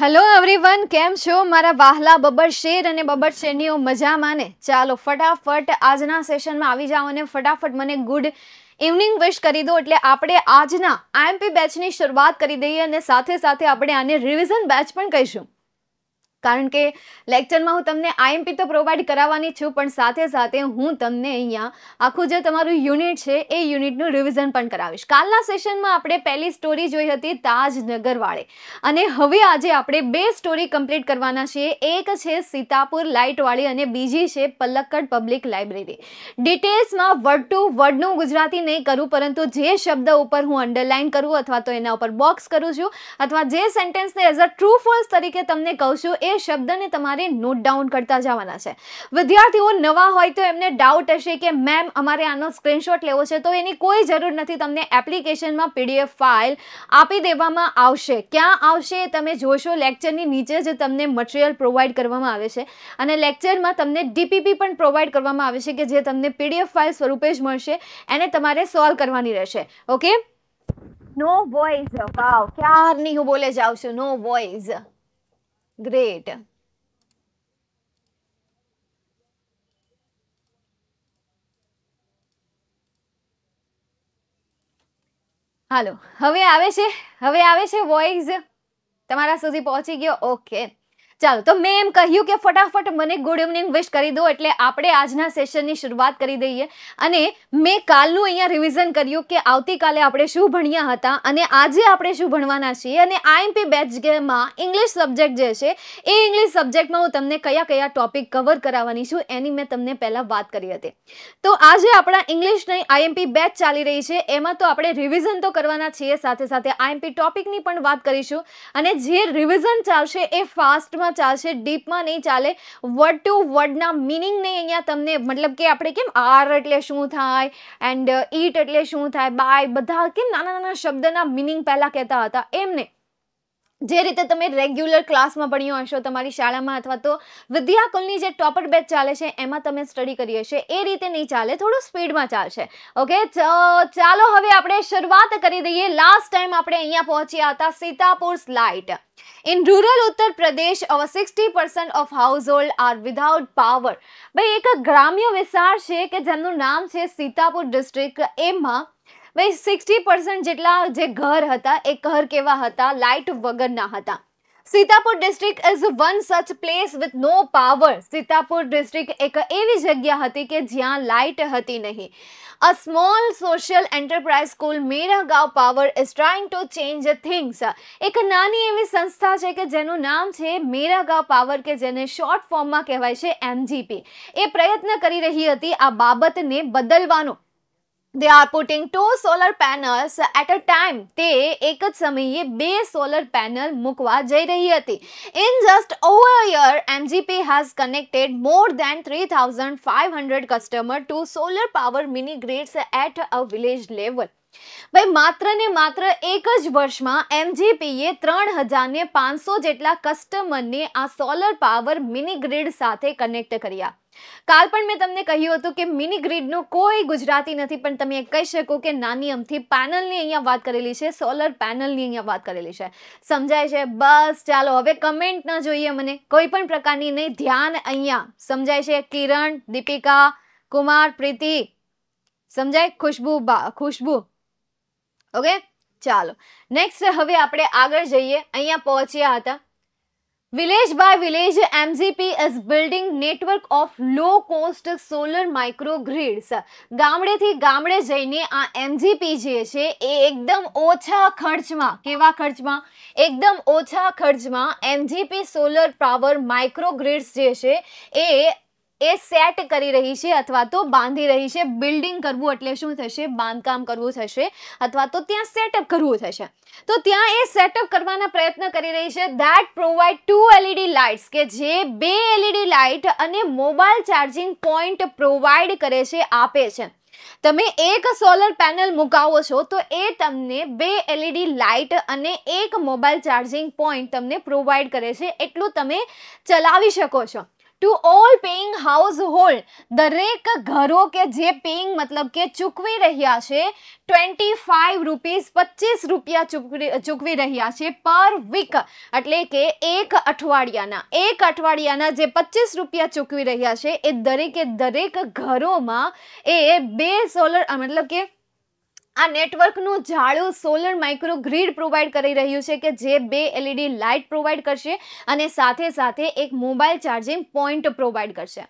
Hello everyone કેમ છો મારા વાહલા બબર શેર અને બબર શેરનીઓ મજામાં ને ચાલો ફટાફટ આજના સેશનમાં આવી જાઓ અને ફટાફટ મને ગુડ ઇવનિંગ વિશ કરી દો એટલે આપણે આજના આઈએમપી બેચની શરૂઆત કરી દઈએ અને સાથે સાથે આપણે આને રિવિઝન બેચ પણ કહીશું કારણ કે લેક્ચરમાં હું તમને આઈએમપી તો પ્રોવાઈડ કરાવવાની છું પણ સાથે સાથે હું તમને અહીંયા આખું જે તમારું યુનિટ છે એ યુનિટનું રિવિઝન પણ કરાવીશ કાલના સેશનમાં આપણે પહેલી સ્ટોરી જોઈ હતી તાજનગરવાળે અને હવે આજે આપણે બે સ્ટોરી કમ્પ્લીટ કરવાના છીએ એક છે સીતાપુર લાઇટવાળી અને બીજી છે પલક્કડ પબ્લિક લાઇબ્રેરી ડિટેલ્સમાં વર્ડ ટુ વર્ડનું ગુજરાતી નહીં કરું પરંતુ જે શબ્દ ઉપર હું અંડરલાઇન કરું અથવા તો એના ઉપર બોક્સ કરું છું અથવા જે સેન્ટેન્સને એઝ અ ટ્રુ ફોલ્સ તરીકે તમને કહું છું એ શબ્દને તમારે નોટ ડાઉન કરતા જવાના છે વિદ્યાર્થીઓ નવા હોય તો એમને ડાઉટ હશે કે મેમ અમારે આનો સ્ક્રીનશોટ લેવો છે તો એની કોઈ જરૂર નથી તમને એપ્લિકેશનમાં પીડીએફ ફાઇલ આપી દેવામાં આવશે ક્યાં આવશે તમે જોશો લેક્ચરની નીચે જ તમને મટીરિયલ પ્રોવાઈડ કરવામાં આવે છે અને લેક્ચરમાં તમને ડીપીપી પણ પ્રોવાઈડ કરવામાં આવે છે કે જે તમને પીડીએફ ફાઇલ સ્વરૂપે જ મળશે એને તમારે સોલ્વ કરવાની રહેશે ઓકે નો વોઇસ વાવ ક્યારની હું બોલે જાઉં છું નો વોઇઝ Great. હાલો હવે આવે છે હવે આવે છે વોઇસ તમારા સુધી પહોંચી ગયો ઓકે ચાલો તો મેં એમ કહ્યું કે ફટાફટ મને ગુડ ઇવનિંગ વિશ કરી દો એટલે આપણે આજના સેશનની શરૂઆત કરી દઈએ અને મેં કાલનું અહીંયા રિવિઝન કર્યું કે આવતીકાલે આપણે શું ભણ્યા હતા અને આજે આપણે શું ભણવાના છીએ અને આઈએમપી બેચમાં ઇંગ્લિશ સબ્જેક્ટ જે છે એ ઇંગ્લિશ સબ્જેક્ટમાં હું તમને કયા કયા ટોપિક કવર કરાવવાની છું એની મેં તમને પહેલાં વાત કરી હતી તો આજે આપણા ઇંગ્લિશની આઈએમપી બેચ ચાલી રહી છે એમાં તો આપણે રિવિઝન તો કરવાના છીએ સાથે સાથે આઈએમપી ટોપિકની પણ વાત કરીશું અને જે રિવિઝન ચાલશે એ ફાસ્ટમાં ડીપમાં ચાલશે ડીપમાં નહીં ચાલે વર્ડ ટુ વર્ડના મિનિંગને અહીંયા તમને મતલબ કે આપણે કેમ આર એટલે શું થાય એન્ડ ઈટ એટલે શું થાય બાય બધા કેમ નાના નાના શબ્દના મિનિંગ પહેલાં કહેતા હતા એમને જે રીતે તમે રેગ્યુલર ક્લાસમાં ભણ્યો હશો તમારી શાળામાં અથવા તો વિદ્યાકુલની જે ટોપર બેચ ચાલે છે એમાં તમે સ્ટડી કરી હશે એ રીતે નહીં ચાલે થોડું સ્પીડમાં ચાલશે ઓકે ચાલો હવે આપણે શરૂઆત કરી દઈએ લાસ્ટ ટાઈમ આપણે અહીંયા પહોંચ્યા હતા Sitapur slight in rural Uttar Pradesh our sixty percent of household are without power ભાઈ એક ગ્રામ્ય વિસ્તાર છે કે જેમનું નામ છે સીતાપુર ડિસ્ટ્રિક્ટ એમાં ભાઈ સિક્સટી પર્સન્ટ જેટલા જે ઘર હતા એ ઘર કેવા હતા લાઇટ વગરના હતા Sitapur district is one such place with no power Sitapur district એક એવી જગ્યા હતી કે જ્યાં લાઇટ હતી નહીં a small social enterprise school Mera Gaon Power is trying to change things એક નાની એવી સંસ્થા છે કે જેનું નામ છે મેરા ગાંવ પાવર કે જેને શોર્ટ ફોર્મમાં કહેવાય છે એમજીપી એ પ્રયત્ન કરી રહી હતી આ બાબતને બદલવાનો they are putting two solar panels at a time તે એક જ સમયે બે સોલર પેનલ મૂકવા જઈ રહી હતી in just over year MGP has connected more than three thousand five hundred customer to solar power mini grids at a village level ભાઈ માત્ર ને માત્ર એક જ વર્ષમાં એમજીપીએ ત્રણ હજારને પાંચસો જેટલા કસ્ટમરને આ સોલર પાવર મિની ગ્રીડ સાથે કનેક્ટ કર્યા કાલ પણ મેં તમને કહ્યું હતું કે મિની ગ્રીડનો કોઈ ગુજરાતી નથી પણ તમે કહી શકો કે નાની અમથી પેનલની અહીંયા વાત કરેલી છે સોલર પેનલની અહીંયા વાત કરેલી છે સમજાય છે બસ ચાલો હવે કમેન્ટ ન જોઈએ મને કોઈ પણ પ્રકારની નહીં ધ્યાન અહીંયા સમજાય છે કિરણ દીપિકા કુમાર પ્રીતિ સમજાય ખુશ્બુ ખુશ્બુ ઓકે ચાલો નેક્સ્ટ હવે આપણે આગળ જઈએ અહીંયા પહોંચ્યા હતા Village by village, MZP is building network of low-cost solar microgrids. ગામડેથી ગામડે જઈને આ MZP જે છે એ એકદમ ઓછા ખર્ચમાં કેવા ખર્ચમાં એકદમ ઓછા ખર્ચમાં MZP સોલર પાવર માઇક્રોગ્રીડ્સ જે છે એ એ સેટ કરી રહી છે અથવા તો બાંધી રહી છે બિલ્ડિંગ કરવું એટલે શું થશે બાંધકામ કરવું થશે અથવા તો ત્યાં સેટઅપ કરવું થશે તો ત્યાં એ સેટઅપ કરવાના પ્રયત્ન કરી રહી છે that provide two LED lights કે જે બે એલઈડી લાઇટ અને મોબાઈલ ચાર્જિંગ પોઈન્ટ પ્રોવાઈડ કરે છે આપે છે તમે એક સોલર પેનલ મુકાવો છો તો એ તમને બે એલઈડી લાઇટ અને એક મોબાઈલ ચાર્જિંગ પોઈન્ટ તમને પ્રોવાઈડ કરે છે એટલું તમે ચલાવી શકો છો to all paying household દરેક ઘરો કે જે પેઈંગ મતલબ કે ચૂકવી રહ્યા છે ટ્વેન્ટી ફાઇવ રૂપીસ પચીસ રૂપિયા ચૂકવી ચૂકવી રહ્યા છે પર વીક એટલે કે એક અઠવાડિયાના એક અઠવાડિયાના જે પચીસ રૂપિયા ચૂકવી રહ્યા છે એ દરેકે દરેક ઘરોમાં એ બે સોલર મતલબ કે આ નેટવર્કનું જાળું સોલર માઇક્રો ગ્રીડ પ્રોવાઈડ કરી રહ્યું છે કે જે બે એલઈડી લાઇટ પ્રોવાઈડ કરશે અને સાથે સાથે એક મોબાઈલ ચાર્જિંગ પોઈન્ટ પ્રોવાઈડ કરશે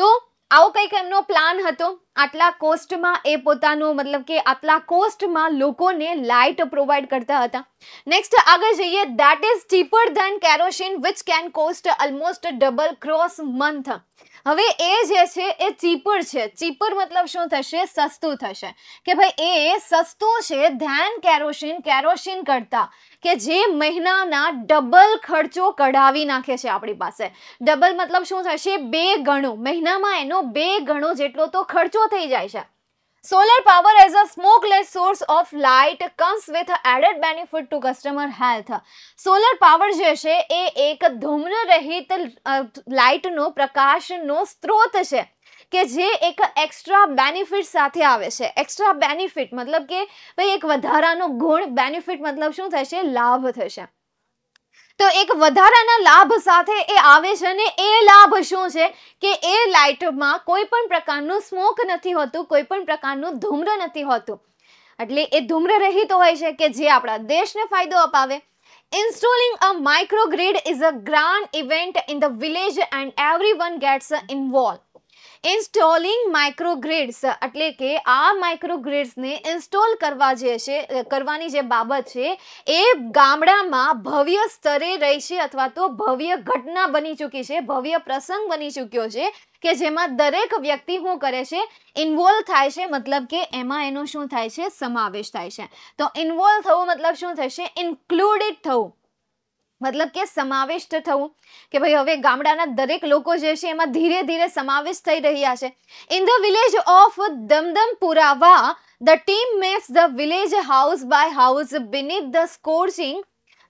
તો આવો કંઈક એમનો પ્લાન હતો આટલા કોસ્ટમાં એ પોતાનું મતલબ કે આટલા કોસ્ટમાં લોકોને લાઇટ પ્રોવાઈડ કરતા હતા નેક્સ્ટ આગળ જઈએ that is cheaper than kerosene which can cost almost double cross month હવે એ જે છે એ ચીપર છે ચીપર મતલબ શું થશે સસ્તું થશે કે ભાઈ એ સસ્તું છે ધ્યાન કેરોસીન કેરોસીન કરતાં કે જે મહિનાના ડબલ ખર્ચો કઢાવી નાખે છે આપણી પાસે ડબલ મતલબ શું થશે બે ગણું મહિનામાં એનો બે ગણો જેટલો તો ખર્ચો થઈ જાય છે Solar power as a smokeless source of light comes with added benefit to customer health solar power જે છે એ એક ધૂમ્ર લાઇટનો પ્રકાશનો સ્ત્રોત છે કે જે એક એક્સ્ટ્રા બેનિફિટ સાથે આવે છે એક્સ્ટ્રા બેનિફિટ મતલબ કે ભાઈ એક વધારાનો ગુણ બેનિફિટ મતલબ શું થશે લાભ થશે તો એક વધારાના લાભ સાથે એ આવે છે અને એ લાભ શું છે કે એ લાઇટમાં કોઈ પણ પ્રકારનું સ્મોક નથી હોતું કોઈ પણ પ્રકારનું ધૂમ્ર નથી હોતું એટલે એ ધૂમ્ર રહિત હોય છે કે જે આપણા દેશને ફાયદો અપાવે installing a microgrid is a grand event in the village and everyone gets involve installing microgrids એટલે કે આ માઇક્રોગ્રીડ્સને ઇન્સ્ટોલ કરવા જે છે કરવાની જે બાબત છે એ ગામડામાં ભવ્ય સ્તરે રહી છે અથવા તો ભવ્ય ઘટના બની ચૂકી છે ભવ્ય પ્રસંગ બની ચૂક્યો છે કે જેમાં દરેક વ્યક્તિ શું કરે છે ઇન્વોલ્વ થાય છે મતલબ કે એમાં એનો શું થાય છે સમાવેશ થાય છે તો ઇન્વોલ્વ થવું મતલબ શું થશે ઇન્ક્લુડેડ થવું મતલબ કે સમાવિષ્ટ થવું કે ભાઈ હવે ગામડાના દરેક લોકો જે છે એમાં ધીરે ધીરે સમાવેશ થઈ રહ્યા છે in the village of Damdam Purwa the team maps the village house by house beneath the scorching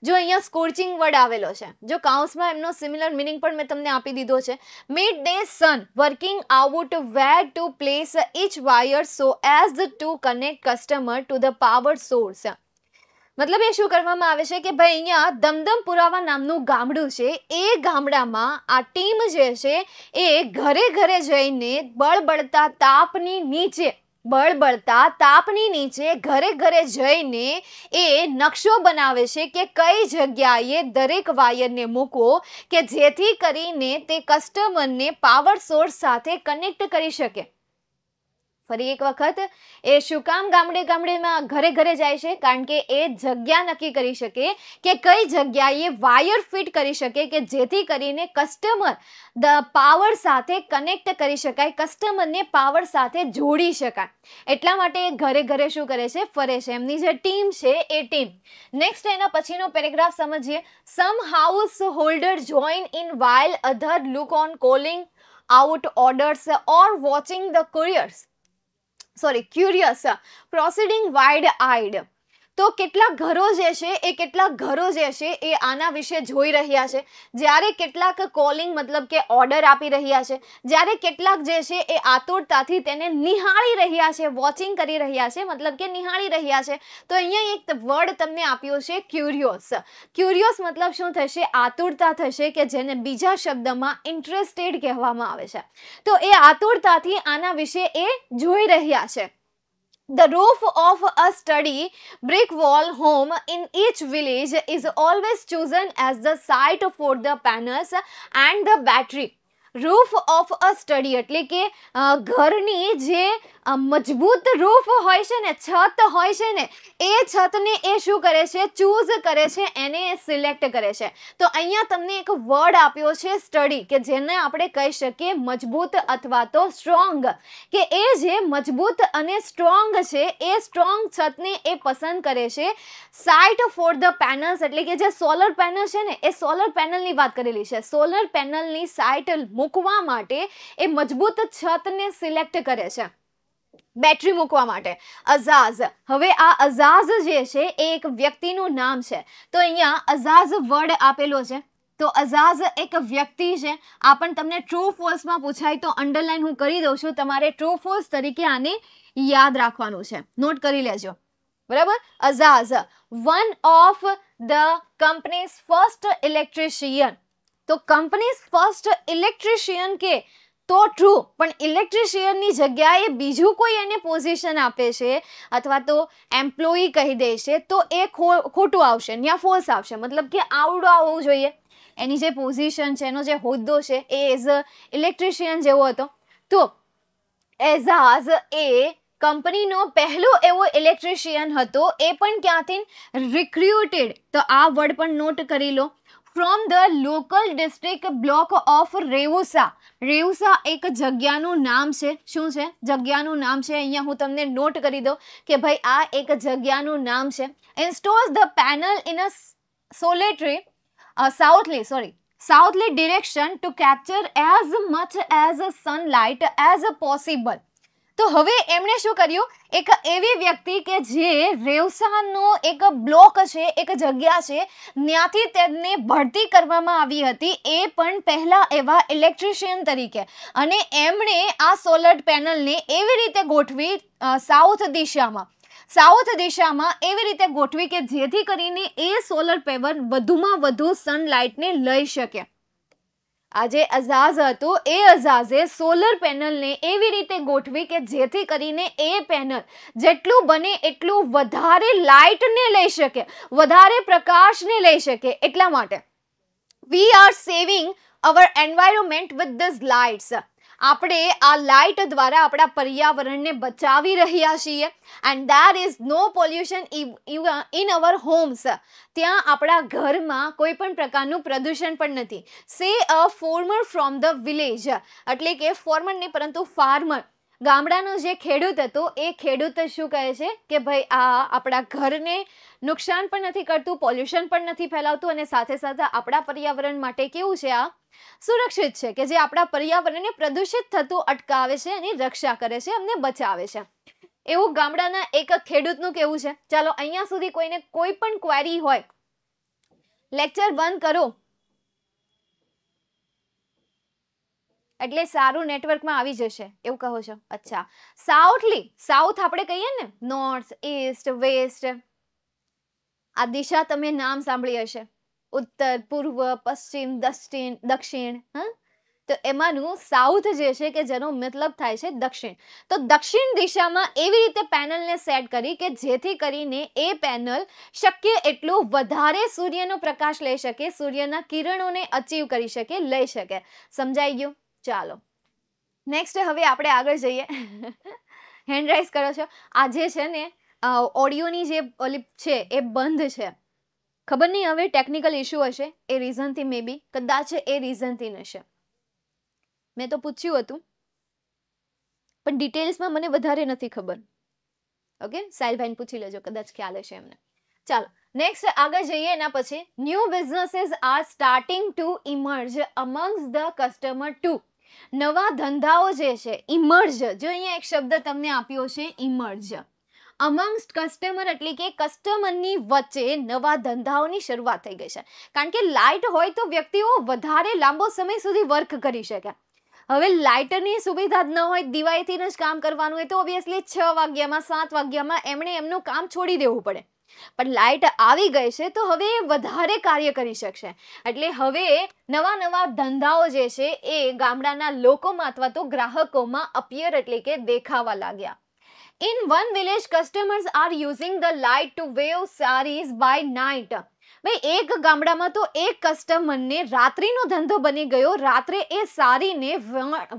જો અહીંયા સ્કોર્ચિંગ વર્ડ આવેલો છે જો કાઉન્સમાં એમનો સિમિલર મિનિંગ પણ મેં તમને આપી દીધો છે mid day sun working out where to place each wire so as to connect customer to the power source મતલબ એ શું કરવામાં આવે છે કે ભાઈ અહીંયા પુરાવા નામનું ગામડું છે એ ગામડામાં આ ટીમ જે છે એ ઘરે ઘરે જઈને બળબળતા તાપની નીચે બળબળતા તાપની નીચે ઘરે ઘરે જઈને એ નકશો બનાવે છે કે કઈ જગ્યાએ દરેક વાયરને મૂકવો કે જેથી કરીને તે કસ્ટમરને પાવર સોર્સ સાથે કનેક્ટ કરી શકે ફરી એક વખત એ શું કામ ગામડે ગામડેમાં ઘરે ઘરે જાય છે કારણ કે એ જગ્યા નક્કી કરી શકે કે કઈ જગ્યાએ વાયર ફિટ કરી શકે કે જેથી કરીને કસ્ટમર ધ પાવર સાથે કનેક્ટ કરી શકાય કસ્ટમરને પાવર સાથે જોડી શકાય એટલા માટે એ ઘરે ઘરે શું કરે છે ફરે છે એમની જે ટીમ છે એ ટીમ નેક્સ્ટ એના પછીનો પેરેગ્રાફ સમજીએ some household join in while other look on calling out orders or watching the couriers sorry, curious, uh, proceeding wide-eyed. તો કેટલા ઘરો જે છે એ કેટલા ઘરો જે છે એ આના વિશે જોઈ રહ્યા છે જ્યારે કેટલાક કોલિંગ મતલબ કે ઓર્ડર આપી રહ્યા છે જ્યારે કેટલાક જે છે એ આતુરતાથી તેને નિહાળી રહ્યા છે વોચિંગ કરી રહ્યા છે મતલબ કે નિહાળી રહ્યા છે તો અહીંયા એક વર્ડ તમને આપ્યો છે ક્યુરિયોસ ક્યુરિયોસ મતલબ શું થશે આતુરતા થશે કે જેને બીજા શબ્દમાં ઇન્ટરેસ્ટેડ કહેવામાં આવે છે તો એ આતુરતાથી આના વિશે એ જોઈ રહ્યા છે The roof of a sturdy brick wall home in each village is always chosen as the site for the panels and the battery. Roof of a study એટલે કે ઘરની જે મજબૂત રૂફ હોય છે ને છત હોય છે ને એ છતને એ શું કરે છે ચૂઝ કરે છે એને સિલેક્ટ કરે છે તો અહીંયા તમને એક વર્ડ આપ્યો છે સ્ટડી કે જેને આપણે કહી શકીએ મજબૂત અથવા તો સ્ટ્રોંગ કે એ જે મજબૂત અને સ્ટ્રોંગ છે એ સ્ટ્રોંગ છતને એ પસંદ કરે છે સાઇટ ફોર ધ પેનલ્સ એટલે કે જે સોલર પેનલ છે ને એ સોલર પેનલની વાત કરેલી છે સોલર પેનલની સાઇટ મૂકવા માટે એ મજબૂત છતને સિલેક્ટ કરે છે બેટરી મૂકવા માટે અઝાઝ હવે આ અઝાઝ જે છે એ એક વ્યક્તિનું નામ છે તો અહીંયા અઝાઝ વર્ડ આપેલો છે તો અઝાઝ એક વ્યક્તિ છે આ પણ તમને ટ્રુ ફોલ્સમાં પૂછાય તો અંડરલાઇન હું કરી દઉં છું તમારે ટ્રુ ફોલ્સ તરીકે આને યાદ રાખવાનું છે નોટ કરી લેજો બરાબર Aijaz one of the companies first electrician તો કંપની ફર્સ્ટ ઇલેક્ટ્રિશિયન કે તો ટ્રુ પણ ઇલેક્ટ્રિશિયનની જગ્યાએ બીજું કોઈ એને પોઝિશન આપે છે અથવા તો એમ્પ્લોયી કહી દે છે તો એ ખોટું આવશે ત્યાં ફોલ્સ આવશે મતલબ કે આવડો આવવું જોઈએ એની જે પોઝિશન છે એનો જે હોદ્દો છે એ એઝ અ ઇલેક્ટ્રિશિયન જેવો હતો તો એઝાઝ એ કંપનીનો પહેલો એવો ઇલેક્ટ્રિશિયન હતો એ પણ ક્યાંથી રિક્રુટેડ તો આ વર્ડ પણ નોટ કરી લો from the local district block of Reusa Reusa એક જગ્યાનું નામ છે શું છે જગ્યાનું નામ છે અહીંયા હું તમને નોટ કરી દઉં કે ભાઈ આ એક જગ્યાનું નામ છે installs the panel in a solitary southerly sorry southerly direction to capture as much as sunlight as possible તો હવે એમણે શું કર્યું એક એવી વ્યક્તિ કે જે રેવસાનો એક બ્લોક છે એક જગ્યા છે ત્યાંથી તેમને ભરતી કરવામાં આવી હતી એ પણ પહેલાં એવા ઇલેક્ટ્રિશિયન તરીકે અને એમણે આ સોલર પેનલને એવી રીતે ગોઠવી સાઉથ દિશામાં સાઉથ દિશામાં એવી રીતે ગોઠવી કે જેથી કરીને એ સોલર પેવર વધુમાં વધુ સનલાઇટને લઈ શકે આજે અઝાઝ હતો એ અઝાઝે સોલર પેનલને એવી રીતે ગોઠવી કે જેથી કરીને એ પેનલ જેટલું બને એટલું વધારે લાઇટને લઈ શકે વધારે પ્રકાશને લઈ શકે એટલા માટે we are saving our environment with this lights આપણે આ લાઇટ દ્વારા આપણા પર્યાવરણને બચાવી રહ્યા છીએ and there is no pollution in our homes ત્યાં આપણા ઘરમાં કોઈ પણ પ્રકારનું પ્રદૂષણ પણ નથી say a former from the village એટલે કે ફોર્મર નહીં પરંતુ ફાર્મર ગામડાનો જે ખેડૂત હતો એ ખેડૂત શું કહે છે કે ભાઈ આ આપણા ઘરને નુકસાન પણ નથી કરતું પોલ્યુશન પણ નથી ફેલાવતું અને સાથે સાથે આપણા પર્યાવરણ માટે કેવું છે આ સુરક્ષિત છે કે જે આપણા પર્યાવરણને પ્રદૂષિત થતું અટકાવે છે એની રક્ષા કરે છે અમને બચાવે છે એવું ગામડાના એક ખેડૂતનું કેવું છે ચાલો અહીંયા સુધી કોઈને કોઈ પણ ક્વેરી હોય લેક્ચર બંધ કરો એટલે સારું નેટવર્કમાં આવી જશે એવું કહો છો અચ્છા સાઉથલી સાઉથ આપણે કહીએ ને નોર્થ ઈસ્ટ વેસ્ટ આ દિશા તમે નામ સાંભળી હશે ઉત્તર પૂર્વ પશ્ચિમ દક્ષિણ દક્ષિણ હ તો એમાંનું સાઉથ જે છે કે જેનો મતલબ થાય છે દક્ષિણ તો દક્ષિણ દિશામાં એવી રીતે પેનલને સેટ કરી કે જેથી કરીને એ પેનલ શક્ય એટલું વધારે સૂર્યનો પ્રકાશ લઈ શકે સૂર્યના કિરણોને અચીવ કરી શકે લઈ શકે સમજાઈ ગયું ચાલો નેક્સ્ટ હવે આપણે આગળ જઈએ હેન્ડ રાઇઝ કરો છો આજે છે ને ઓડિયોની જે ઓલી છે એ બંધ છે ખબર નહીં હવે ટેકનિકલ ઇશ્યુ હશે એ રીઝનથી મે બી કદાચ એ રીઝનથી હશે મેં તો પૂછ્યું હતું પણ ડિટેલ્સમાં મને વધારે નથી ખબર ઓકે સાહિલભાઈને પૂછી લેજો કદાચ ખ્યાલ હશે એમને ચાલો નેક્સ્ટ આગળ જઈએ એના પછી new businesses are starting to emerge amongst the customer to નવા ધંધાઓ જે છે ઇમર્જ જો અહીંયા એક શબ્દ તમને આપ્યો છે ઇમર્જ અમંગસ્ટ કસ્ટમર એટલે કે કસ્ટમરની વચ્ચે નવા ધંધાઓની શરૂઆત થઈ ગઈ છે કારણ કે લાઇટ હોય તો વ્યક્તિઓ વધારે લાંબો સમય સુધી વર્ક કરી શકે હવે લાઇટરની સુવિધા જ ન હોય દિવાળીથી જ કામ કરવાનું હોય તો ઓબ્વિયસલી છ વાગ્યામાં સાત વાગ્યામાં એમણે એમનું કામ છોડી દેવું પડે પણ લાઇટ આવી ગઈ છે તો હવે વધારે કાર્ય કરી શકશે એટલે હવે નવા નવા ધંધાઓ જે છે એ ગામડાના લોકોમાં અથવા તો ગ્રાહકોમાં અપિયર એટલે કે દેખાવા લાગ્યા in one village customers are using the light to weave saris by night ભાઈ એક ગામડામાં તો એક કસ્ટમરને રાત્રિનો ધંધો બની ગયો રાત્રે એ સારીને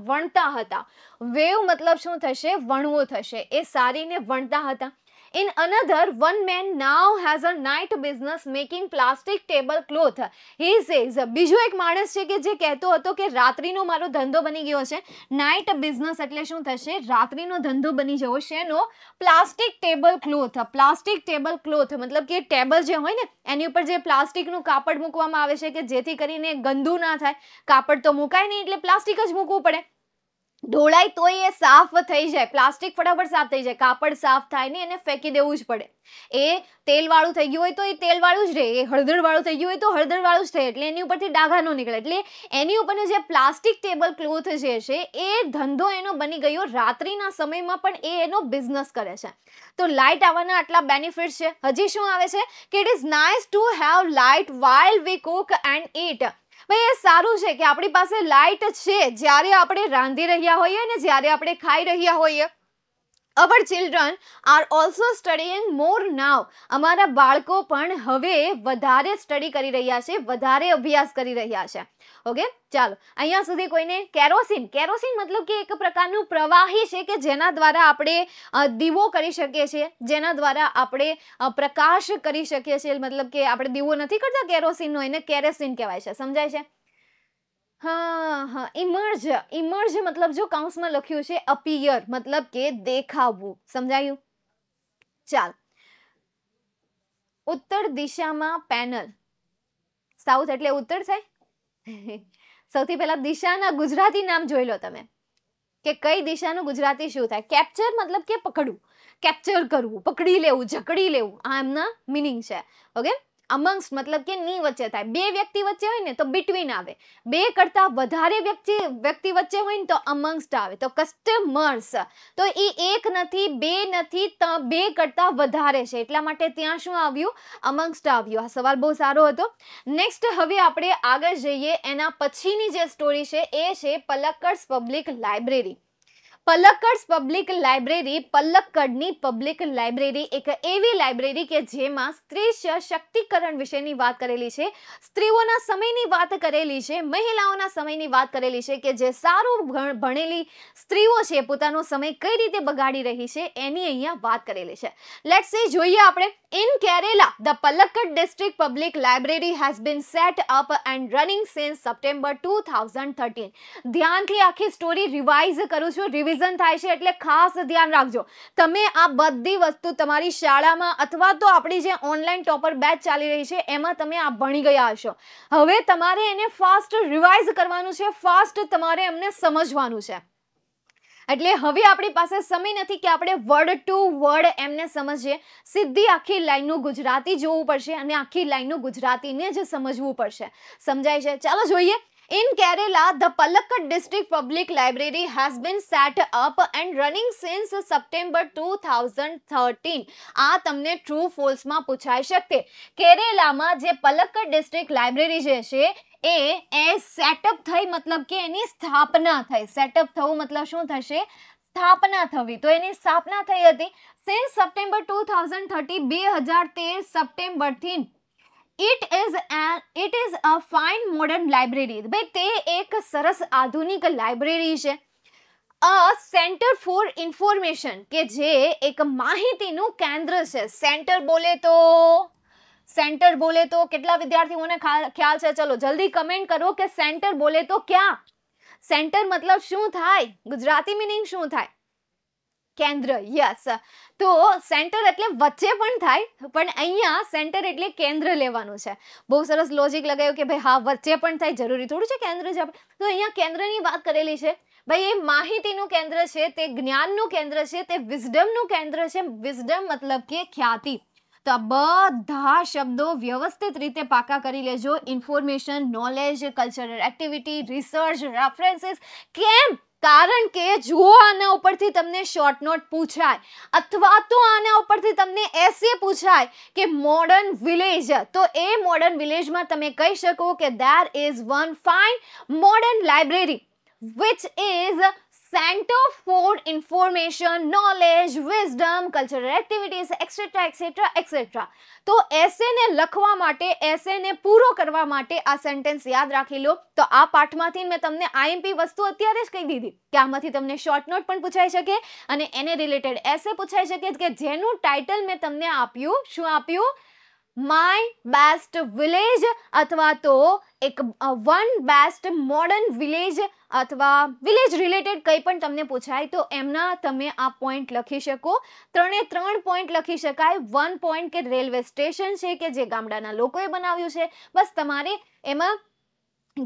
વણતા હતા વેવ મતલબ શું થશે વણવો થશે એ સારીને વણતા હતા In another, one man now has a night business making plastic tablecloth. He says, બીજો એક માણસ છે કે જે કહેતો હતો કે રાત્રિનો મારો ધંધો બની ગયો છે નાઇટ બિઝનેસ એટલે શું થશે રાત્રિનો ધંધો બની જવો શેનો plastic table cloth plastic table cloth મતલબ કે ટેબલ જે હોય ને એની ઉપર જે પ્લાસ્ટિકનું કાપડ મૂકવામાં આવે છે કે જેથી કરીને ગંદુ ના થાય કાપડ તો મુકાય નહીં એટલે પ્લાસ્ટિક જ મૂકવું પડે ઢોળાય તો એ સાફ થઈ જાય પ્લાસ્ટિક ફટાફટ સાફ થઈ જાય કાપડ સાફ થાય નહીં એને ફેંકી દેવું જ પડે એ તેલવાળું થઈ ગયું હોય તો એ તેલવાળું જ રહે એ હળદરવાળું થઈ ગયું હોય તો હળદરવાળું જ થાય એટલે એની ઉપરથી ડાઘા નો નીકળે એટલે એની ઉપરનું જે પ્લાસ્ટિક ટેબલ ક્લોથ જે છે એ ધંધો એનો બની ગયો રાત્રિના સમયમાં પણ એ એનો બિઝનેસ કરે છે તો લાઇટ આવવાના આટલા બેનિફિટ છે હજી શું આવે છે કે it is nice to have light while we cook and eat ભાઈ એ સારું છે કે આપણી પાસે લાઇટ છે જ્યારે આપણે રાંધી રહ્યા હોઈએ ને જ્યારે આપણે ખાઈ રહ્યા હોઈએ our children are also studying more now અમારા બાળકો પણ હવે વધારે સ્ટડી કરી રહ્યા છે વધારે અભ્યાસ કરી રહ્યા છે ઓકે ચાલો અહીંયા સુધી કોઈને કેરોસીન કેરોસીન મતલબ કે એક પ્રકારનું પ્રવાહી છે કે જેના દ્વારા આપણે દીવો કરી શકીએ છીએ જેના દ્વારા આપણે પ્રકાશ કરી શકીએ છીએ મતલબ કે આપણે દીવો નથી કરતા કેરોસીનનો એને કેરોસીન કહેવાય છે સમજાય છે હા હા ઇમર્જ ઇમર્જ મતલબ જો કાઉન્સમાં લખ્યું છે અપિયર મતલબ કે દેખાવું સમજાયું ચાલ ઉત્તર દિશામાં પેનલ સાઉથ એટલે ઉત્તર થાય સૌથી પહેલા દિશાના ગુજરાતી નામ જોઈ લો તમે કે કઈ દિશાનું ગુજરાતી શું થાય કેપ્ચર મતલબ કે પકડવું કેપ્ચર કરવું પકડી લેવું જકડી લેવું આ એમના મિનિંગ છે ઓકે અમંગ્સ મતલબ કે ની વચ્ચે થાય બે વ્યક્તિ વચ્ચે હોય ને તો બિટવીન આવે બે કરતાં વધારે વ્યક્તિ વ્યક્તિ વચ્ચે હોય ને તો અમંગ્સ્ટ આવે તો કસ્ટમર્સ તો એ એક નથી બે નથી બે કરતાં વધારે છે એટલા માટે ત્યાં શું આવ્યું અમંગ્સ્ટ આવ્યું આ સવાલ બહુ સારો હતો નેક્સ્ટ હવે આપણે આગળ જઈએ એના પછીની જે સ્ટોરી છે એ છે Palakkad public library Palakkad public library પલક્કડની પબ્લિક લાઇબ્રેરી એક એવી લાઇબ્રેરી કે જેમાં સ્ત્રી સશક્તિકરણ વિશેની વાત કરેલી છે સ્ત્રીઓના સમયની વાત કરેલી છે મહિલાઓના સમયની વાત કરેલી છે કે જે સારું ભણેલી સ્ત્રીઓ છે પોતાનો સમય કઈ રીતે બગાડી રહી છે એની અહીંયા વાત કરેલી છે લેટ્સ એ જોઈએ આપણે in Kerala the Palakkad district public library has been set up and running since September two thousand thirteen ધ્યાનથી આખી સ્ટોરી રિવાઇઝ કરું છું રિવિઝન થાય છે એટલે ખાસ ધ્યાન રાખજો તમે આ બધી વસ્તુ તમારી શાળામાં અથવા તો આપણી જે ઓનલાઈન ટોપર બેચ ચાલી રહી છે એમાં તમે આ ભણી ગયા હશો હવે તમારે એને ફાસ્ટ રિવાઇઝ કરવાનું છે ફાસ્ટ તમારે એમને સમજવાનું છે એટલે હવે આપણી પાસે સમય નથી કે આપણે વર્ડ ટુ વર્ડ એમને સમજીએ સીધી આખી લાઈનનું ગુજરાતી જોવું પડશે અને આખી લાઈનનું ગુજરાતીને જ સમજવું પડશે સમજાય છે ચાલો જોઈએ In Kerala, the Palakkad District Public Library has been set up and running since September 2013. આ તમને ટ્રુ ફોલ્સમાં પૂછાઈ શકે કેરેલામાં જે પલક્કડ ડિસ્ટ્રિક્ટ લાઇબ્રેરી જે છે એ એ સેટઅપ થઈ મતલબ કે એની સ્થાપના થઈ સેટઅપ થવું મતલબ શું થશે સ્થાપના થવી તો એની સ્થાપના થઈ હતી since September two thousand thirty બે હજાર તેર સપ્ટેમ્બરથી it is an it is a fine modern library ભાઈ તે એક સરસ આધુનિક લાઇબ્રેરી છે અ સેન્ટર ફોર ઇન્ફોર્મેશન કે જે એક માહિતીનું કેન્દ્ર છે સેન્ટર બોલે તો સેન્ટર બોલે તો કેટલા વિદ્યાર્થીઓને ખ્યાલ છે ચલો જલ્દી કમેન્ટ કરો કે સેન્ટર બોલે તો ક્યાં સેન્ટર મતલબ શું થાય ગુજરાતી મિનિંગ શું થાય કેન્દ્ર યસ તો સેન્ટર એટલે વચ્ચે પણ થાય પણ અહીંયા સેન્ટર એટલે કેન્દ્ર લેવાનું છે બહુ સરસ લોજિક લગાવ્યું કે ભાઈ હા વચ્ચે પણ થાય જરૂરી થોડું છે કેન્દ્ર છે તો અહીંયા કેન્દ્રની વાત કરેલી છે ભાઈ એ માહિતીનું કેન્દ્ર છે તે જ્ઞાનનું કેન્દ્ર છે તે વિઝડમનું કેન્દ્ર છે વિઝડમ મતલબ કે ખ્યાતિ તો આ બધા શબ્દો વ્યવસ્થિત રીતે પાકા કરી લેજો information knowledge cultural activity research references camp કારણ કે જુઓ આના ઉપરથી તમને શોર્ટ નોટ પૂછાય અથવા તો આના ઉપરથી તમને એસે પૂછાય કે મોડર્ન વિલેજ તો એ મોડર્ન વિલેજમાં તમે કહી શકો કે there is one fine modern library which is center for information knowledge wisdom cultural activities etcetera etc etcetera તો એસેને લખવા માટે એસેને પૂરો કરવા માટે આ સેન્ટેન્સ યાદ રાખી લો તો આ પાઠમાંથી મેં તમને આઈએમપી વસ્તુ અત્યારે જ કહી દીધી કે આમાંથી તમને શોર્ટ નોટ પણ પૂછાઈ શકે અને એને રિલેટેડ એસે પૂછાઈ શકે કે જેનું ટાઇટલ મેં તમને આપ્યું શું આપ્યું માય બેસ્ટ વિલેજ અથવા તો એક વન બેસ્ટ મોડર્ન વિલેજ અથવા વિલેજ રિલેટેડ કંઈ પણ તમને પૂછાય તો એમના તમે આ પોઈન્ટ લખી શકો ત્રણે ત્રણ પોઈન્ટ લખી શકાય વન પોઈન્ટ કે રેલવે સ્ટેશન છે કે જે ગામડાના લોકોએ બનાવ્યું છે બસ તમારે એમાં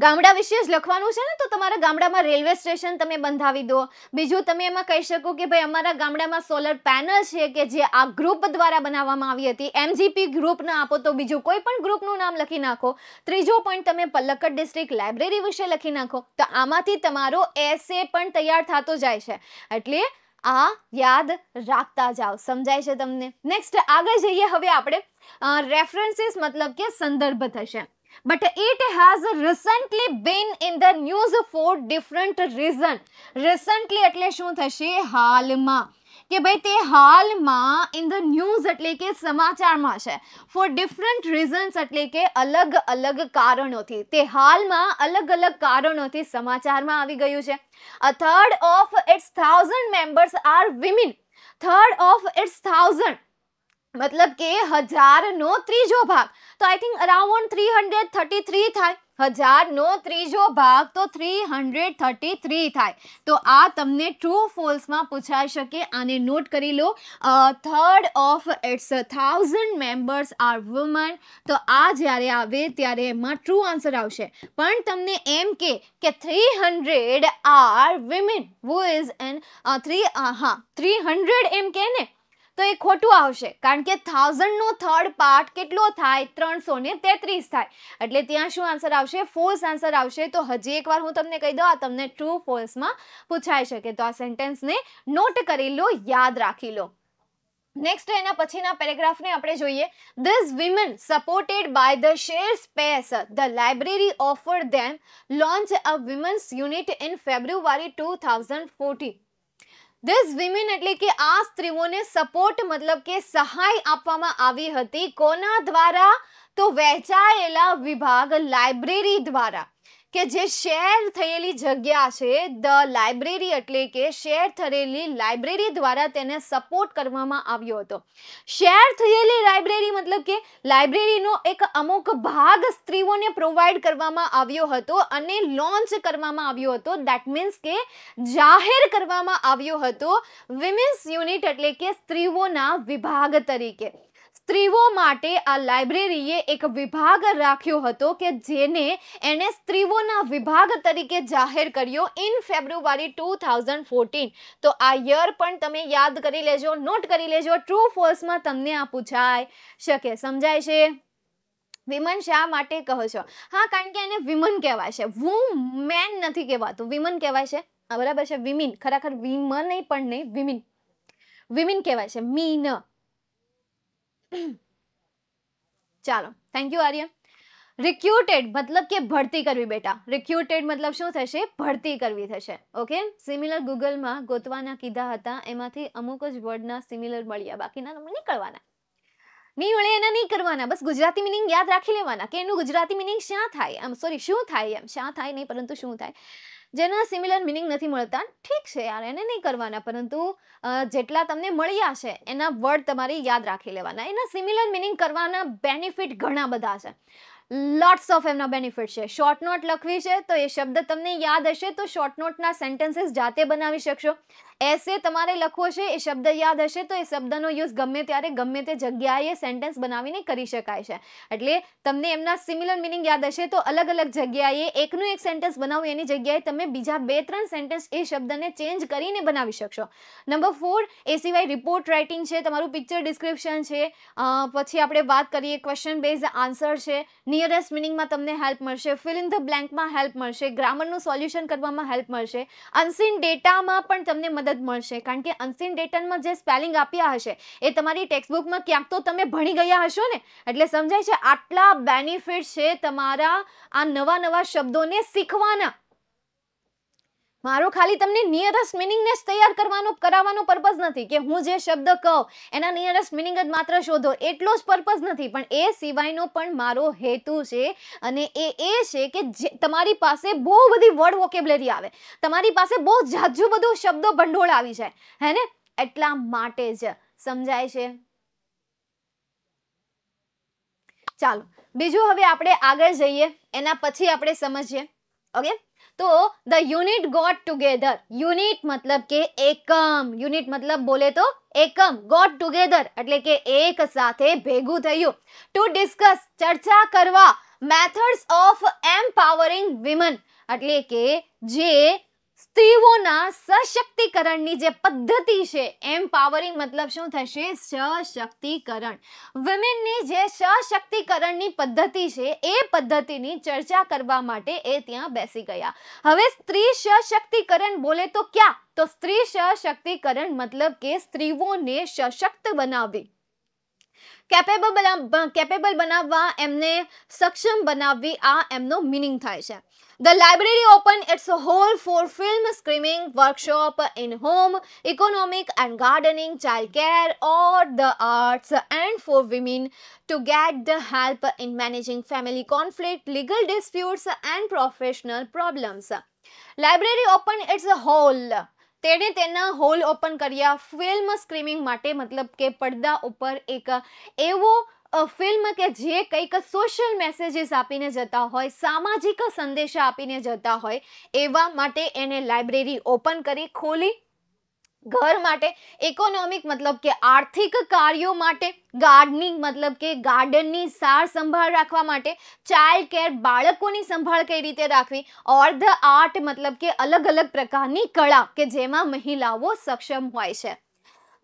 ગામડા વિશે જ લખવાનું છે ને તો તમારા ગામડામાં રેલવે સ્ટેશન તમે બંધાવી દો બીજું તમે એમાં કહી શકો કે ભાઈ અમારા ગામડામાં સોલર પેનલ છે કે જે આ ગ્રુપ દ્વારા બનાવવામાં આવી હતી એમજીપી ગ્રુપ ગ્રુપને આપો તો બીજું કોઈ પણ ગ્રુપનું નામ લખી નાખો ત્રીજો પોઈન્ટ તમે પલક્કડ ડિસ્ટ્રિક્ટ લાઇબ્રેરી વિશે લખી નાખો તો આમાંથી તમારો એસે પણ તૈયાર થતો જાય છે એટલે આ યાદ રાખતા જાઓ સમજાય છે તમને નેક્સ્ટ આગળ જઈએ હવે આપણે રેફરન્સીસ મતલબ કે સંદર્ભ થશે but it has recently been in the news for different reason. Recently એટલે શું થશે હાલમાં કે ભાઈ તે હાલમાં ઇન ધ ન્યૂઝ એટલે કે સમાચારમાં છે ફોર ડિફરન્ટ રીઝન્સ એટલે કે અલગ અલગ કારણોથી તે હાલમાં અલગ અલગ કારણોથી સમાચારમાં આવી ગયું છે a third of its thousand members are women third of its thousand મતલબ કે હજારનો ત્રીજો ભાગ તો I think around three hundred thirty three થાય હજારનો ત્રીજો ભાગ તો થ્રી હંડ્રેડ થર્ટી થ્રી થાય તો આ તમને ટ્રુ ફોલ્સમાં પૂછાઈ શકે આને નોટ કરી લો third of its thousand members are woman તો આ જ્યારે આવે ત્યારે એમાં ટ્રુ આન્સર આવશે પણ તમને એમ કે કે three hundred are women who is an three હા થ્રી હંડ્રેડ એમ કે ને તો એ ખોટું આવશે કારણ કે થાઉઝન્ડનો થર્ડ પાર્ટ કેટલો થાય ત્રણસો ને તેત્રીસ થાય એટલે ત્યાં શું આન્સર આવશે ફોલ્સ આન્સર આવશે તો હજી એકવાર હું તમને કહી દઉં આ તમને ટ્રુ ફોલ્સમાં પૂછાઈ શકે તો આ સેન્ટેન્સને નોટ કરી લો યાદ રાખી લો નેક્સ્ટ એના પછીના પેરેગ્રાફને આપણે જોઈએ this women supported by the share space the library offer them launch a women's unit in February two thousand forty this women એટલે કે આ સ્ત્રીઓને સપોર્ટ મતલબ કે સહાય આપવામાં આવી હતી કોના દ્વારા તો વહેંચાયેલા વિભાગ લાઇબ્રેરી દ્વારા કે જે શેર થયેલી જગ્યા છે ધ લાઇબ્રેરી એટલે કે શેર થયેલી લાઇબ્રેરી દ્વારા તેને સપોર્ટ કરવામાં આવ્યો હતો શેર થયેલી લાઇબ્રેરી મતલબ કે લાઇબ્રેરીનો એક અમુક ભાગ સ્ત્રીઓને પ્રોવાઈડ કરવામાં આવ્યો હતો અને લોન્ચ કરવામાં આવ્યો હતો દેટ મીન્સ કે જાહેર કરવામાં આવ્યો હતો વિમેન્સ યુનિટ એટલે કે સ્ત્રીઓના વિભાગ તરીકે સ્ત્રીઓ માટે આ લાઇબ્રેરીએ એક વિભાગ રાખ્યો હતો કે જેને એણે સ્ત્રીઓના વિભાગ તરીકે જાહેર કર્યો in February two thousand fourteen તો આ યર પણ તમે યાદ કરી લેજો નોટ કરી લેજો ટ્રુ ફોર્સમાં તમને આ પૂછાય શકે સમજાય છે વિમન શા માટે કહો છો હા કારણ કે એને વિમન કહેવાય છે વું મેન નથી કહેવાતું વિમન કહેવાય છે બરાબર છે વિમિન ખરેખર વિમન નહીં પણ નહીં વિમિન વિમિન કહેવાય છે મીન ચાલો થેન્ક યુ આર્ય રિક્યુટેડ મતલબ કે ભરતી કરવી બેટા રિક્યુટેડ મતલબ શું થશે ભરતી કરવી થશે ઓકે સિમિલર ગૂગલમાં ગોતવાના કીધા હતા એમાંથી અમુક જ વર્ડના સિમિલર મળ્યા બાકીના તમને નીકળવાના નહીં મળે એના નહીં કરવાના બસ ગુજરાતી મિનિંગ યાદ રાખી લેવાના કે એનું ગુજરાતી મિનિંગ શ્યાં થાય આમ સોરી શું થાય એમ શ્યાં થાય નહીં પરંતુ શું થાય જેના સિમિલર મિનિંગ નથી મળતા ઠીક છે યાર એને નહીં કરવાના પરંતુ જેટલા તમને મળ્યા છે એના વર્ડ તમારે યાદ રાખી લેવાના એના સિમિલર મિનિંગ કરવાના બેનિફિટ ઘણા બધા છે લોટ્સ ઓફ એમના બેનિફિટ છે શોર્ટ નોટ લખવી છે તો એ શબ્દ તમને યાદ હશે તો શોર્ટ નોટના સેન્ટેન્સીસ જાતે બનાવી શકશો એસે તમારે લખવો છે એ શબ્દ યાદ હશે તો એ શબ્દનો યુઝ ગમે ત્યારે ગમે તે જગ્યાએ સેન્ટેન્સ બનાવીને કરી શકાય છે એટલે તમને એમના સિમિલર મિનિંગ યાદ હશે તો અલગ અલગ જગ્યાએ એકનું એક સેન્ટેન્સ બનાવું એની જગ્યાએ તમે બીજા બે ત્રણ સેન્ટેન્સ એ શબ્દને ચેન્જ કરીને બનાવી શકશો નંબર ફોર એ સિવાય રિપોર્ટ રાઇટિંગ છે તમારું પિક્ચર ડિસ્ક્રિપ્શન છે પછી આપણે વાત કરીએ ક્વેશ્ચન બેઝ આન્સર છે નિયરેસ્ટ મિનિંગમાં તમને હેલ્પ મળશે ફિલ ઇન ધ બ્લેન્કમાં હેલ્પ મળશે ગ્રામરનું સોલ્યુશન કરવામાં હેલ્પ મળશે અનસીન ડેટામાં પણ તમને મદદ મળશે કારણ કે અનસીન ડેટનમાં જે સ્પેલિંગ આપ્યા હશે એ તમારી ટેક્સ્ટબુકમાં ક્યાંક તો તમે ભણી ગયા હશો ને એટલે સમજાય છે આટલા બેનિફિટ છે તમારા આ નવા નવા શબ્દોને શીખવાના મારો ખાલી તમને નિયરેસ્ટ મિનિંગનેસ તૈયાર કરવાનો કરાવવાનો પર્પઝ નથી કે હું જે શબ્દ કહું એના નિયરેસ્ટ મિનિંગ જ માત્ર શોધો એટલો જ પર્પઝ નથી પણ એ સિવાયનો પણ મારો હેતુ છે અને એ એ છે કે જે તમારી પાસે બહુ બધી વર્ડ વોકેબ્લરી આવે તમારી પાસે બહુ જાજુ બધું શબ્દો ભંડોળ આવી જાય હે ને એટલા માટે જ સમજાય છે ચાલો બીજું હવે આપણે આગળ જઈએ એના પછી આપણે સમજીએ ઓકે तो the unit got together unit मतलब के एकम यूनिट मतलब बोले तो एकम गॉट टुगेदर એટલે કે એકસાથે ભેગુ થઈયું ટુ ડિસ્કસ ચર્ચા કરવા મેથડ્સ ઓફ એમપાવરિંગ વિમેન એટલે કે જે સ્ત્રીઓના સશક્તિકરણની જે પદ્ધતિ છે એમ્પાવરિંગ મતલબ શું થશે સશક્તિકરણ વિમેનની જે સશક્તિકરણની પદ્ધતિ છે એ પદ્ધતિની ચર્ચા કરવા માટે એ ત્યાં બેસી ગયા હવે સ્ત્રી સશક્તિકરણ બોલે તો ક્યાં તો સ્ત્રી સશક્તિકરણ મતલબ કે સ્ત્રીઓને સશક્ત બનાવવી કેપેબલ કેપેબલ બનાવવા એમને સક્ષમ બનાવવી આ એમનો મિનિંગ થાય છે the library open its hall for film screening workshop in home economic and gardening child care or the arts and for women to get the help in managing family conflict, legal disputes and professional problems. Library open its whole તેણે તેના hall open કર્યા film screening માટે મતલબ કે પડદા ઉપર એક એવો ફિલ્મ કે જે કંઈક સોશિયલ મેસેજીસ આપીને જતા હોય સામાજિક સંદેશા આપીને જતા હોય એવા માટે એને લાઇબ્રેરી ઓપન કરી ખોલી ઘર માટે ઇકોનોમિક મતલબ કે આર્થિક કાર્યો માટે ગાર્ડનિંગ મતલબ કે ગાર્ડનની સાર સંભાળ રાખવા માટે ચાઇલ્ડ કેર બાળકોની સંભાળ કઈ રીતે રાખવી અર્ધ આર્ટ મતલબ કે અલગ અલગ પ્રકારની કળા કે જેમાં મહિલાઓ સક્ષમ હોય છે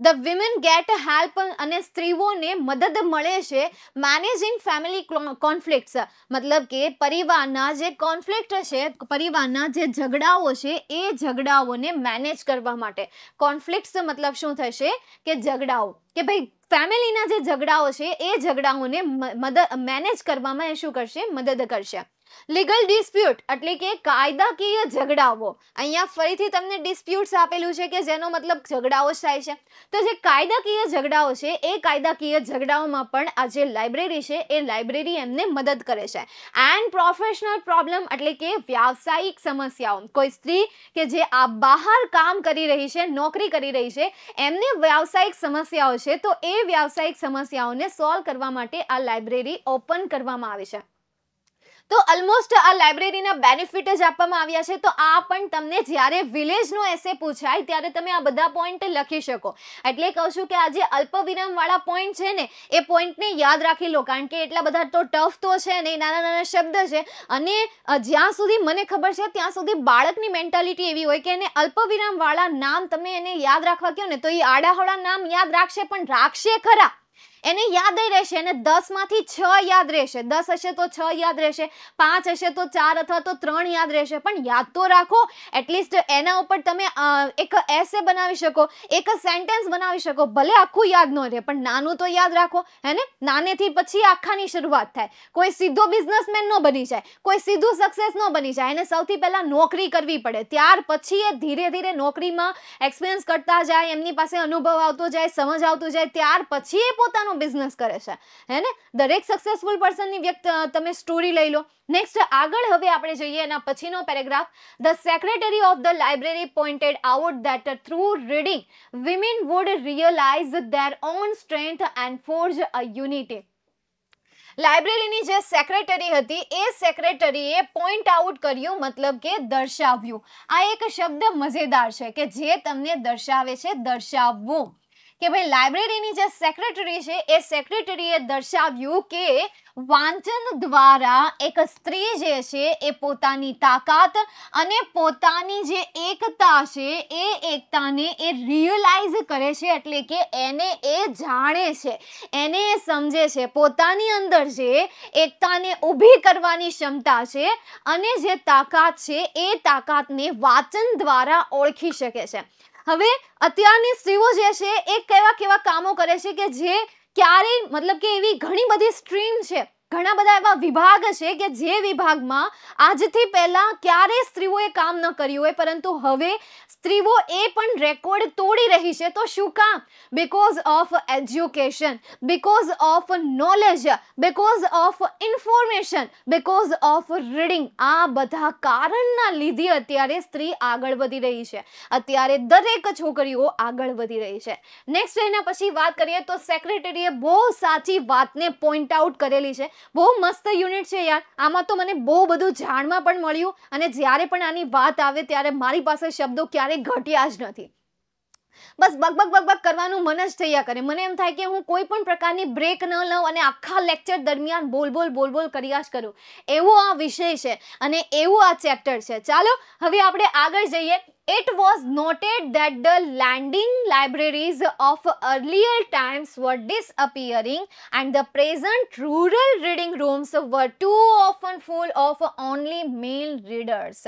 ધ વિમેન ગેટ હેલ્પ અને સ્ત્રીઓને મદદ મળે છે મેનેજિંગ ફેમિલી કોન્ફ્લિક્ટ્સ મતલબ કે પરિવારના જે કોન્ફ્લિક્ટ છે પરિવારના જે ઝઘડાઓ છે એ ઝઘડાઓને મેનેજ કરવા માટે કોન્ફ્લિક્ટ્સ મતલબ શું થશે કે ઝઘડાઓ કે ભાઈ ફેમિલીના જે ઝઘડાઓ છે એ ઝઘડાઓને મદદ મેનેજ કરવામાં એ શું કરશે મદદ કરશે લીગલ ડિસ્પ્યુટ એટલે કે કાયદાકીય ઝઘડાઓ અહીંયા ફરીથી તમને ડિસ્પ્યુટ્સ આપેલું છે કે જેનો મતલબ ઝઘડાઓ થાય છે તો જે કાયદાકીય ઝઘડાઓ છે એ કાયદાકીય ઝઘડાઓમાં પણ આ જે લાઇબ્રેરી છે એ લાઇબ્રેરી એમને મદદ કરે છે એન્ડ પ્રોફેશનલ પ્રોબ્લેમ એટલે કે વ્યાવસાયિક સમસ્યાઓ કોઈ સ્ત્રી કે જે આ બહાર કામ કરી રહી છે નોકરી કરી રહી છે એમને વ્યાવસાયિક સમસ્યાઓ છે તો એ વ્યાવસાયિક સમસ્યાઓને સોલ્વ કરવા માટે આ લાઇબ્રેરી ઓપન કરવામાં આવે છે તો ઓલમોસ્ટ આ લાઇબ્રેરીના બેનિફિટ જ આપવામાં આવ્યા છે તો આ પણ તમને જ્યારે વિલેજનો એસે પૂછાય ત્યારે તમે આ બધા પોઈન્ટ લખી શકો એટલે કહું છું કે આ જે અલ્પવિરામવાળા પોઈન્ટ છે ને એ પોઈન્ટને યાદ રાખી લો કારણ કે એટલા બધા તો ટફ તો છે ને નાના નાના શબ્દ છે અને જ્યાં સુધી મને ખબર છે ત્યાં સુધી બાળકની મેન્ટાલિટી એવી હોય કે એને અલ્પવિરામવાળા નામ તમે એને યાદ રાખવા કહો ને તો એ આડાહોળા નામ યાદ રાખશે પણ રાખશે ખરા એને યાદ રહેશે અને દસમાંથી છ યાદ રહેશે દસ હશે તો છ યાદ રહેશે પાંચ હશે તો ચાર અથવા તો ત્રણ યાદ રહેશે પણ યાદ તો રાખો એટલીસ્ટ એના ઉપર તમે એક એસે બનાવી શકો એક સેન્ટેન્સ બનાવી શકો ભલે આખું યાદ ન રહે પણ નાનું તો યાદ રાખો હેને નાનેથી પછી આખાની શરૂઆત થાય કોઈ સીધો બિઝનેસમેન ન બની જાય કોઈ સીધું સક્સેસ ન બની જાય એને સૌથી પહેલાં નોકરી કરવી પડે ત્યાર પછી એ ધીરે ધીરે નોકરીમાં એક્સપિરિયન્સ કરતા જાય એમની પાસે અનુભવ આવતો જાય સમજ આવતું જાય ત્યાર પછી એ પોતાનો પ્રકારનો બિઝનેસ કરે છે હે ને દરેક સક્સેસફુલ પર્સનની વ્યક્ત તમે સ્ટોરી લઈ લો નેક્સ્ટ આગળ હવે આપણે જઈએ એના પછીનો paragraph the secretary of the library pointed out that through reading women would realise their own strength and forge a unity લાઇબ્રેરીની જે સેક્રેટરી હતી એ સેક્રેટરીએ પોઈન્ટ આઉટ કર્યું મતલબ કે દર્શાવ્યું આ એક શબ્દ મજેદાર છે કે જે તમને દર્શાવે છે દર્શાવવું કે ભાઈ લાઇબ્રેરીની જે સેક્રેટરી છે એ સેક્રેટરીએ દર્શાવ્યું કે વાંચન દ્વારા એક સ્ત્રી જે છે એ પોતાની તાકાત અને પોતાની જે એકતા છે એ એકતાને એ રિયલાઇઝ કરે છે એટલે કે એને એ જાણે છે એને એ સમજે છે પોતાની અંદર જે એકતાને ઊભી કરવાની ક્ષમતા છે અને જે તાકાત છે એ તાકાતને વાંચન દ્વારા ઓળખી શકે છે હવે અત્યારની સ્ત્રીઓ જે છે એ કેવા કેવા કામો કરે છે કે જે ક્યારેય મતલબ કે એવી ઘણી બધી સ્ટ્રીમ છે ઘણા બધા એવા વિભાગ છે કે જે વિભાગમાં આજથી પહેલાં ક્યારે સ્ત્રીઓએ કામ ન કર્યું હોય પરંતુ હવે સ્ત્રીઓ એ પણ રેકોર્ડ તોડી રહી છે તો શું કામ because of education because of knowledge because of information because of reading આ બધા કારણના લીધે અત્યારે સ્ત્રી આગળ વધી રહી છે અત્યારે દરેક છોકરીઓ આગળ વધી રહી છે નેક્સ્ટ એના પછી વાત કરીએ તો સેક્રેટરીએ બહુ સાચી વાતને પોઈન્ટ આઉટ કરેલી છે બહુ મસ્ત યુનિટ છે યાર આમાં તો મને બહુ બધું જાણવા પણ મળ્યું અને જ્યારે પણ આની વાત આવે ત્યારે મારી પાસે શબ્દો ક્યારેય ઘટ્યા જ નથી બસ બગ બગ બગ કરવાનું મન જ થયા કરે મને એમ થાય કે હું કોઈ પણ પ્રકારની બ્રેક ન લઉં અને આખા લેક્ચર દરમિયાન બોલ બોલ બોલ બોલ કર્યા જ કરું એવો આ વિષય છે અને એવું આ ચેપ્ટર છે ચાલો હવે આપણે આગળ જઈએ It was noted that the landing libraries of earlier times were disappearing and the present rural reading rooms were too often full of only male readers.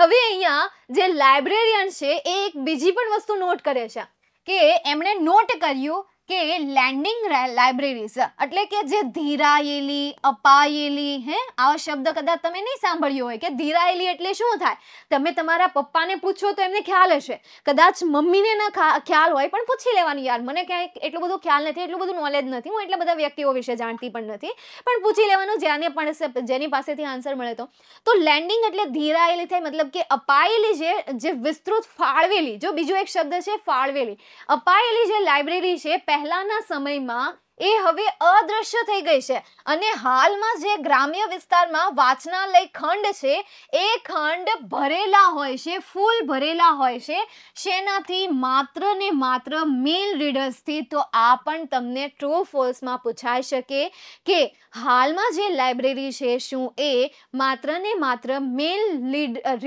હવે અહીંયા જે લાઇબ્રેરિયન છે એ એક બીજી પણ વસ્તુ નોટ કરે છે કે એમણે નોટ કર્યું કે લેન્ડિંગ લાઇબ્રેરીઝ એટલે કે જે ધીરાયેલી અપાયેલી હે આવા શબ્દ કદાચ તમે નહીં સાંભળ્યો હોય કે ધીરાયેલી એટલે શું થાય તમે તમારા પપ્પાને પૂછો તો એમને ખ્યાલ હશે કદાચ મમ્મીને ન ખ્યાલ હોય પણ પૂછી લેવાનું યાર મને ક્યાંય એટલું બધું ખ્યાલ નથી એટલું બધું નોલેજ નથી હું એટલા બધા વ્યક્તિઓ વિશે જાણતી પણ નથી પણ પૂછી લેવાનું જેને પણ જેની પાસેથી આન્સર મળે તો તો લેન્ડિંગ એટલે ધીરાયેલી થાય મતલબ કે અપાયેલી જે જે વિસ્તૃત ફાળવેલી જો બીજો એક શબ્દ છે ફાળવેલી અપાયેલી જે લાઇબ્રેરી છે પહેલા પહેલાના સમયમાં એ હવે અદૃશ્ય થઈ ગઈ છે અને હાલમાં જે ગ્રામ્ય વિસ્તારમાં વાંચનાલય ખંડ છે એ ખંડ ભરેલા હોય છે ફૂલ ભરેલા હોય છે શેનાથી માત્ર ને માત્ર મેલ રીડર્સથી તો આ પણ તમને ટ્રુ ફોલ્સમાં પૂછાઈ શકે કે હાલમાં જે લાઇબ્રેરી છે શું એ માત્ર ને માત્ર મેલ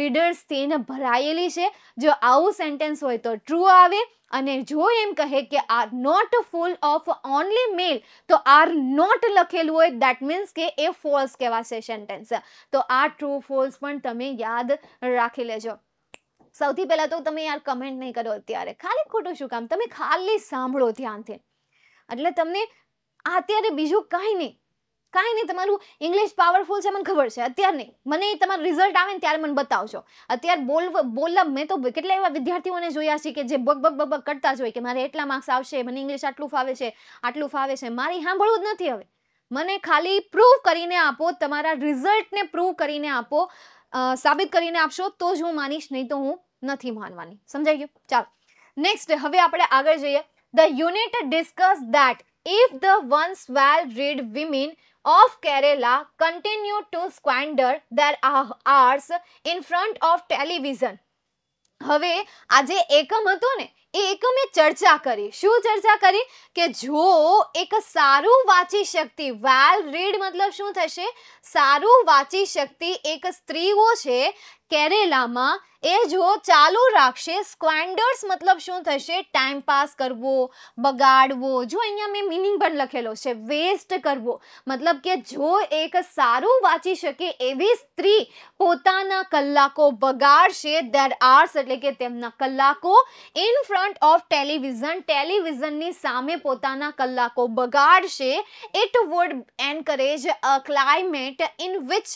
રીડર્સથી ભરાયેલી છે જો આવું સેન્ટેન્સ હોય તો ટ્રુ આવે અને જો એમ કહે કે are not full of only male તો આર નોટ લખેલું હોય દેટ મીન્સ કે એ ફોલ્સ કહેવાશે સેન્ટેન્સ તો આ ટ્રુ ફોલ્સ પણ તમે યાદ રાખી લેજો સૌથી પહેલાં તો તમે યાર કમેન્ટ નહીં કરો અત્યારે ખાલી ખોટું શું કામ તમે ખાલી સાંભળો ધ્યાનથી એટલે તમને અત્યારે બીજું કાંઈ નહીં કાંઈ નહીં તમારું ઇંગ્લિશ પાવરફુલ છે મને ખબર છે અત્યારે નહીં મને તમારું રિઝલ્ટ આવે ને ત્યારે મને બતાવજો અત્યારે બોલવ બોલવા મેં તો કેટલા એવા વિદ્યાર્થીઓને જોયા છે કે જે બગ બગ બગ કરતા જ હોય કે મારે એટલા માર્ક્સ આવશે મને ઇંગ્લિશ આટલું ફાવે છે આટલું ફાવે છે મારે સાંભળવું જ નથી હવે મને ખાલી પ્રૂવ કરીને આપો તમારા રિઝલ્ટને પ્રૂવ કરીને આપો સાબિત કરીને આપશો તો જ હું માનીશ નહીં તો હું નથી માનવાની સમજાઈ ગયું ચાલો નેક્સ્ટ હવે આપણે આગળ જઈએ the unit discuss that if the ones well read women of Kerala continue to squander their ah, hours in front of television. હવે આ જે એકમ હતો ને એ એકમે ચર્ચા કરી શું ચર્ચા કરી કે જો એક સારું વાંચી શક્તિ વેલ રીડ મતલબ શું થશે સારું વાંચી શક્તિ એક સ્ત્રીઓ છે કેરેલામાં એ જો ચાલુ રાખશે સ્કવેન્ડર્સ મતલબ શું થશે ટાઈમ પાસ કરવો બગાડવો જો અહીંયા મેં મિનિંગ પણ લખેલો છે વેસ્ટ કરવો મતલબ કે જો એક સારું વાંચી શકે એવી સ્ત્રી પોતાના કલાકો બગાડશે દેર આર્સ એટલે કે તેમના કલાકો ઇન ફ્રન્ટ ઓફ ટેલિવિઝન ટેલિવિઝનની સામે પોતાના કલાકો બગાડશે it would encourage a climate in which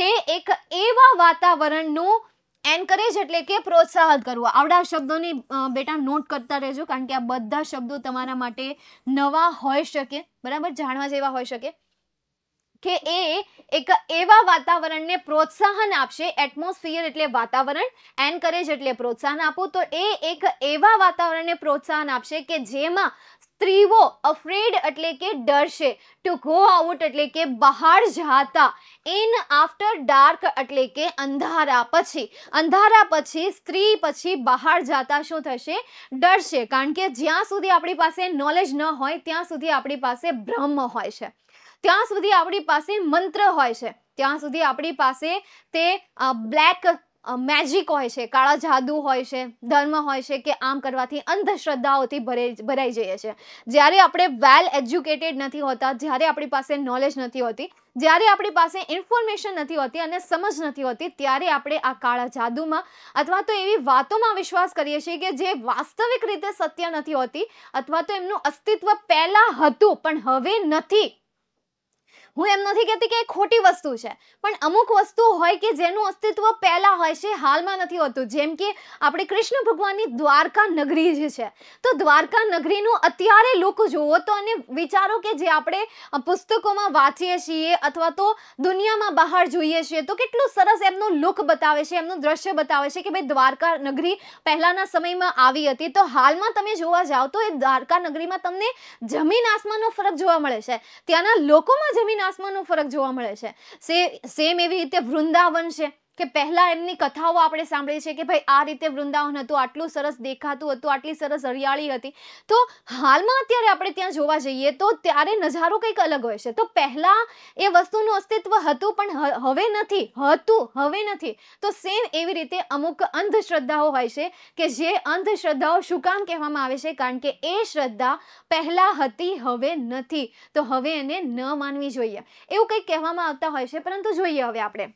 તે એક એવા વાતાવરણનું એન્કરેજ એટલે કે પ્રોત્સાહન કરવું આવડા શબ્દોની બેટા નોટ કરતા રહેજો કારણ કે આ બધા શબ્દો તમારા માટે નવા હોઈ શકે બરાબર જાણવા જેવા હોઈ શકે કે એ એક એવા વાતાવરણને પ્રોત્સાહન આપશે એટમોસ્ફિયર એટલે વાતાવરણ એન્કરેજ એટલે પ્રોત્સાહન આપવું તો એ એક એવા વાતાવરણને પ્રોત્સાહન આપશે કે જેમાં સ્ત્રીઓ અફ્રેડ એટલે કે ડરશે ટુ ગો આઉટ એટલે કે બહાર જતા ઇન આફ્ટર ડાર્ક એટલે કે અંધારા પછી અંધારા પછી સ્ત્રી પછી બહાર જતા શું થશે ડરશે કારણ કે જ્યાં સુધી આપણી પાસે નોલેજ ન હોય ત્યાં સુધી આપણી પાસે બ્રહ્મ હોય છે ત્યાં સુધી આપણી પાસે મંત્ર હોય છે ત્યાં સુધી આપણી પાસે તે બ્લેક મેજિક હોય છે કાળા જાદુ હોય છે ધર્મ હોય છે કે આમ કરવાથી અંધશ્રદ્ધાઓથી ભરે ભરાઈ જઈએ છીએ જ્યારે આપણે વેલ એજ્યુકેટેડ નથી હોતા જ્યારે આપણી પાસે નોલેજ નથી હોતી જ્યારે આપણી પાસે ઇન્ફોર્મેશન નથી હોતી અને સમજ નથી હોતી ત્યારે આપણે આ કાળા જાદુમાં અથવા તો એવી વાતોમાં વિશ્વાસ કરીએ છીએ કે જે વાસ્તવિક રીતે સત્ય નથી હોતી અથવા તો એમનું અસ્તિત્વ પહેલાં હતું પણ હવે નથી હું એમ નથી કહેતી કે એ ખોટી વસ્તુ છે પણ અમુક વસ્તુ હોય કે જેનું અસ્તિત્વ પહેલાં હોય છે હાલમાં નથી હોતું જેમ કે આપણે કૃષ્ણ ભગવાનની દ્વારકા નગરી જે છે તો દ્વારકા નગરીનું અત્યારે લુક જુઓ તો અને વિચારો કે જે આપણે પુસ્તકોમાં વાંચીએ છીએ અથવા તો દુનિયામાં બહાર જોઈએ છીએ તો કેટલું સરસ એમનો લુક બતાવે છે એમનું દ્રશ્ય બતાવે છે કે ભાઈ દ્વારકા નગરી પહેલાંના સમયમાં આવી હતી તો હાલમાં તમે જોવા જાઓ તો એ દ્વારકા નગરીમાં તમને જમીન આસમાનનો ફરક જોવા મળે છે ત્યાંના લોકોમાં જમીન આસમાનનો ફરક જોવા મળે છે સેમ એવી રીતે વૃંદાવન છે કે પહેલાં એમની કથાઓ આપણે સાંભળી છે કે ભાઈ આ રીતે વૃંદાવન હતું આટલું સરસ દેખાતું હતું આટલી સરસ હરિયાળી હતી તો હાલમાં અત્યારે આપણે ત્યાં જોવા જઈએ તો ત્યારે નજારો કંઈક અલગ હોય છે તો પહેલાં એ વસ્તુનું અસ્તિત્વ હતું પણ હવે નથી હતું હવે નથી તો સેમ એવી રીતે અમુક અંધશ્રદ્ધાઓ હોય છે કે જે અંધશ્રદ્ધાઓ શું કામ કહેવામાં આવે છે કારણ કે એ શ્રદ્ધા પહેલાં હતી હવે નથી તો હવે એને ન માનવી જોઈએ એવું કંઈક કહેવામાં આવતા હોય છે પરંતુ જોઈએ હવે આપણે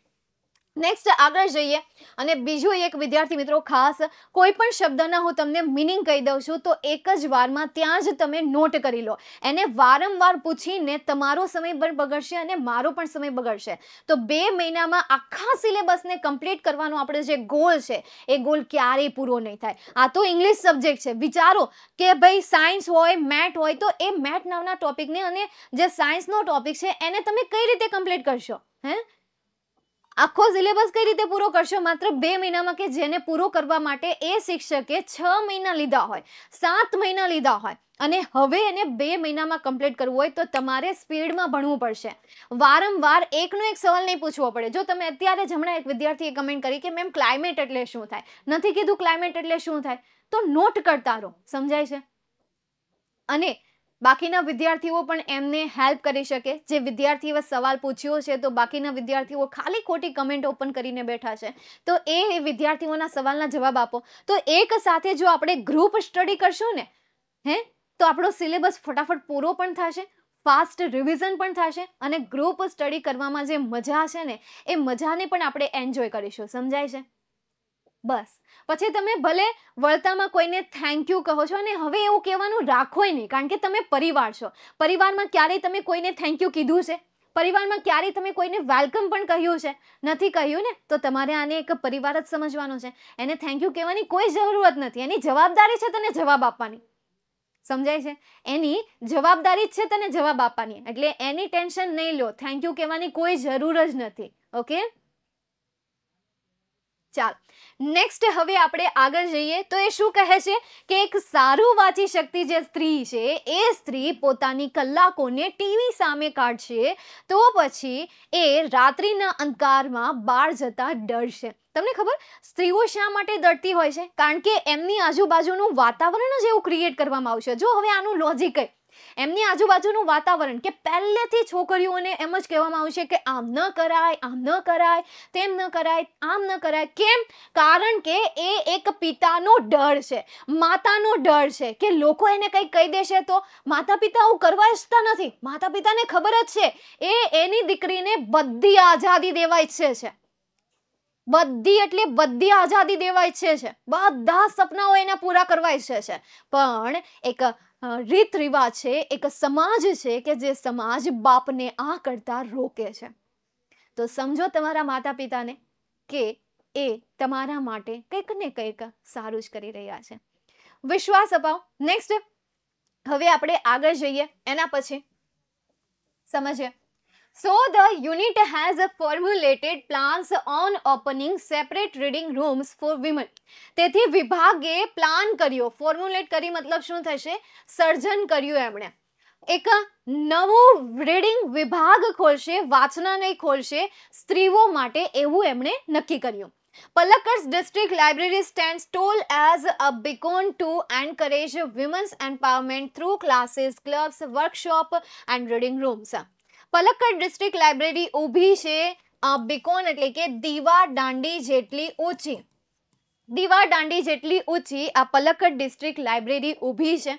નેક્સ્ટ આગળ જઈએ અને બીજો એક વિદ્યાર્થી મિત્રો ખાસ કોઈ પણ શબ્દના હું તમને મિનિંગ કહી દઉં છું તો એક જ વારમાં ત્યાં જ તમે નોટ કરી લો એને વારંવાર પૂછીને તમારો સમય પણ બગડશે અને મારો પણ સમય બગડશે તો બે મહિનામાં આખા સિલેબસને કમ્પ્લીટ કરવાનો આપણે જે ગોલ છે એ ગોલ ક્યારેય પૂરો નહીં થાય આ તો ઇંગ્લિશ સબ્જેક્ટ છે વિચારો કે ભાઈ સાયન્સ હોય મેટ હોય તો એ મેટ નામના ટોપિકને અને જે સાયન્સનો ટોપિક છે એને તમે કઈ રીતે કમ્પ્લીટ કરશો હે આખો સિલેબસ કઈ રીતે પૂરો કરશો માત્ર બે મહિનામાં કે જેને પૂરો કરવા માટે એ શિક્ષકે છ મહિના લીધા હોય સાત મહિના લીધા હોય અને હવે એને બે મહિનામાં કમ્પ્લીટ કરવું હોય તો તમારે સ્પીડમાં ભણવું પડશે વારંવાર એકનો એક સવાલ નહીં પૂછવો પડે જો તમે અત્યારે જ હમણાં એક વિદ્યાર્થીએ કમેન્ટ કરી કે મેમ ક્લાઇમેટ એટલે શું થાય નથી કીધું ક્લાઇમેટ એટલે શું થાય તો નોટ કરતા રહો સમજાય છે અને બાકીના વિદ્યાર્થીઓ પણ એમને હેલ્પ કરી શકે જે વિદ્યાર્થીઓએ સવાલ પૂછ્યો છે તો બાકીના વિદ્યાર્થીઓ ખાલી ખોટી કમેન્ટ ઓપન કરીને બેઠા છે તો એ વિદ્યાર્થીઓના સવાલના જવાબ આપો તો એક સાથે જો આપણે ગ્રુપ સ્ટડી કરશું ને હે તો આપણો સિલેબસ ફટાફટ પૂરો પણ થશે ફાસ્ટ રિવિઝન પણ થશે અને ગ્રુપ સ્ટડી કરવામાં જે મજા છે ને એ મજાને પણ આપણે એન્જોય કરીશું સમજાય છે બસ પછી તમે ભલે વળતામાં કોઈને થેન્ક યુ કહો છો અને હવે એવું કહેવાનું રાખોય નહીં કારણ કે તમે પરિવાર છો પરિવારમાં ક્યારેય તમે કોઈને થેન્ક યુ કીધું છે પરિવારમાં ક્યારેય તમે કોઈને વેલકમ પણ કહ્યું છે નથી કહ્યું ને તો તમારે આને એક પરિવાર જ સમજવાનો છે એને થેન્ક યુ કહેવાની કોઈ જરૂરત નથી એની જવાબદારી છે તને જવાબ આપવાની સમજાય છે એની જવાબદારી જ છે તને જવાબ આપવાની એટલે એની ટેન્શન નહીં લો થેન્ક યુ કહેવાની કોઈ જરૂર જ નથી ઓકે ચાલ નેક્સ્ટ હવે આપણે આગળ જઈએ તો એ શું કહે છે કે એક સારું વાંચી શક્તિ જે સ્ત્રી છે એ સ્ત્રી પોતાની કલાકોને ટીવી સામે કાઢશે તો પછી એ રાત્રિના અંધકારમાં બહાર જતા ડરશે તમને ખબર સ્ત્રીઓ શા માટે ડરતી હોય છે કારણ કે એમની આજુબાજુનું વાતાવરણ જ એવું ક્રિએટ કરવામાં આવશે જો હવે આનું લોજિક કઈ એમની આજુબાજુનું વાતાવરણ કે પહેલેથી છોકરીઓને એમ જ કહેવામાં આવશે કે આમ ન કરાય આમ ન કરાય તેમ ન કરાય આમ ન કરાય કેમ કારણ કે એ એક પિતાનો ડર છે માતાનો ડર છે કે લોકો એને કંઈ કહી દેશે તો માતા પિતા આવું કરવા ઈચ્છતા નથી માતા પિતાને ખબર જ છે એ એની દીકરીને બધી આઝાદી દેવા ઈચ્છે છે બધી એટલે બધી આઝાદી દેવા ઈચ્છે છે બધા સપનાઓ એના પૂરા કરવા ઈચ્છે છે પણ એક રીત રિવાજ છે એક સમાજ છે કે જે સમાજ બાપને આ કરતા રોકે છે તો સમજો તમારા માતા પિતાને કે એ તમારા માટે કંઈક ને કંઈક સારું જ કરી રહ્યા છે વિશ્વાસ અપાવ નેક્સ્ટ હવે આપણે આગળ જઈએ એના પછી સમજીએ So the unit has formulated plans on opening separate reading rooms for women. विभागे plan करियो, formulate करी मतलब મતલબ શું થશે करियो एमने एक એક નવું विभाग खोलशे वाचना વાંચનાલય खोलशे स्त्रीवो माटे एवू एमने नक्की करियो. Palakkad's district library stands tall as a beacon to encourage women's empowerment through classes, clubs, workshop and reading rooms. Palakkad district library ઊભી છે બેકોન એટલે કે દીવા દાંડી જેટલી ઊંચી દીવા દાંડી જેટલી ઊંચી આ પલક્કડ ડિસ્ટ્રિક્ટ લાઇબ્રેરી ઊભી છે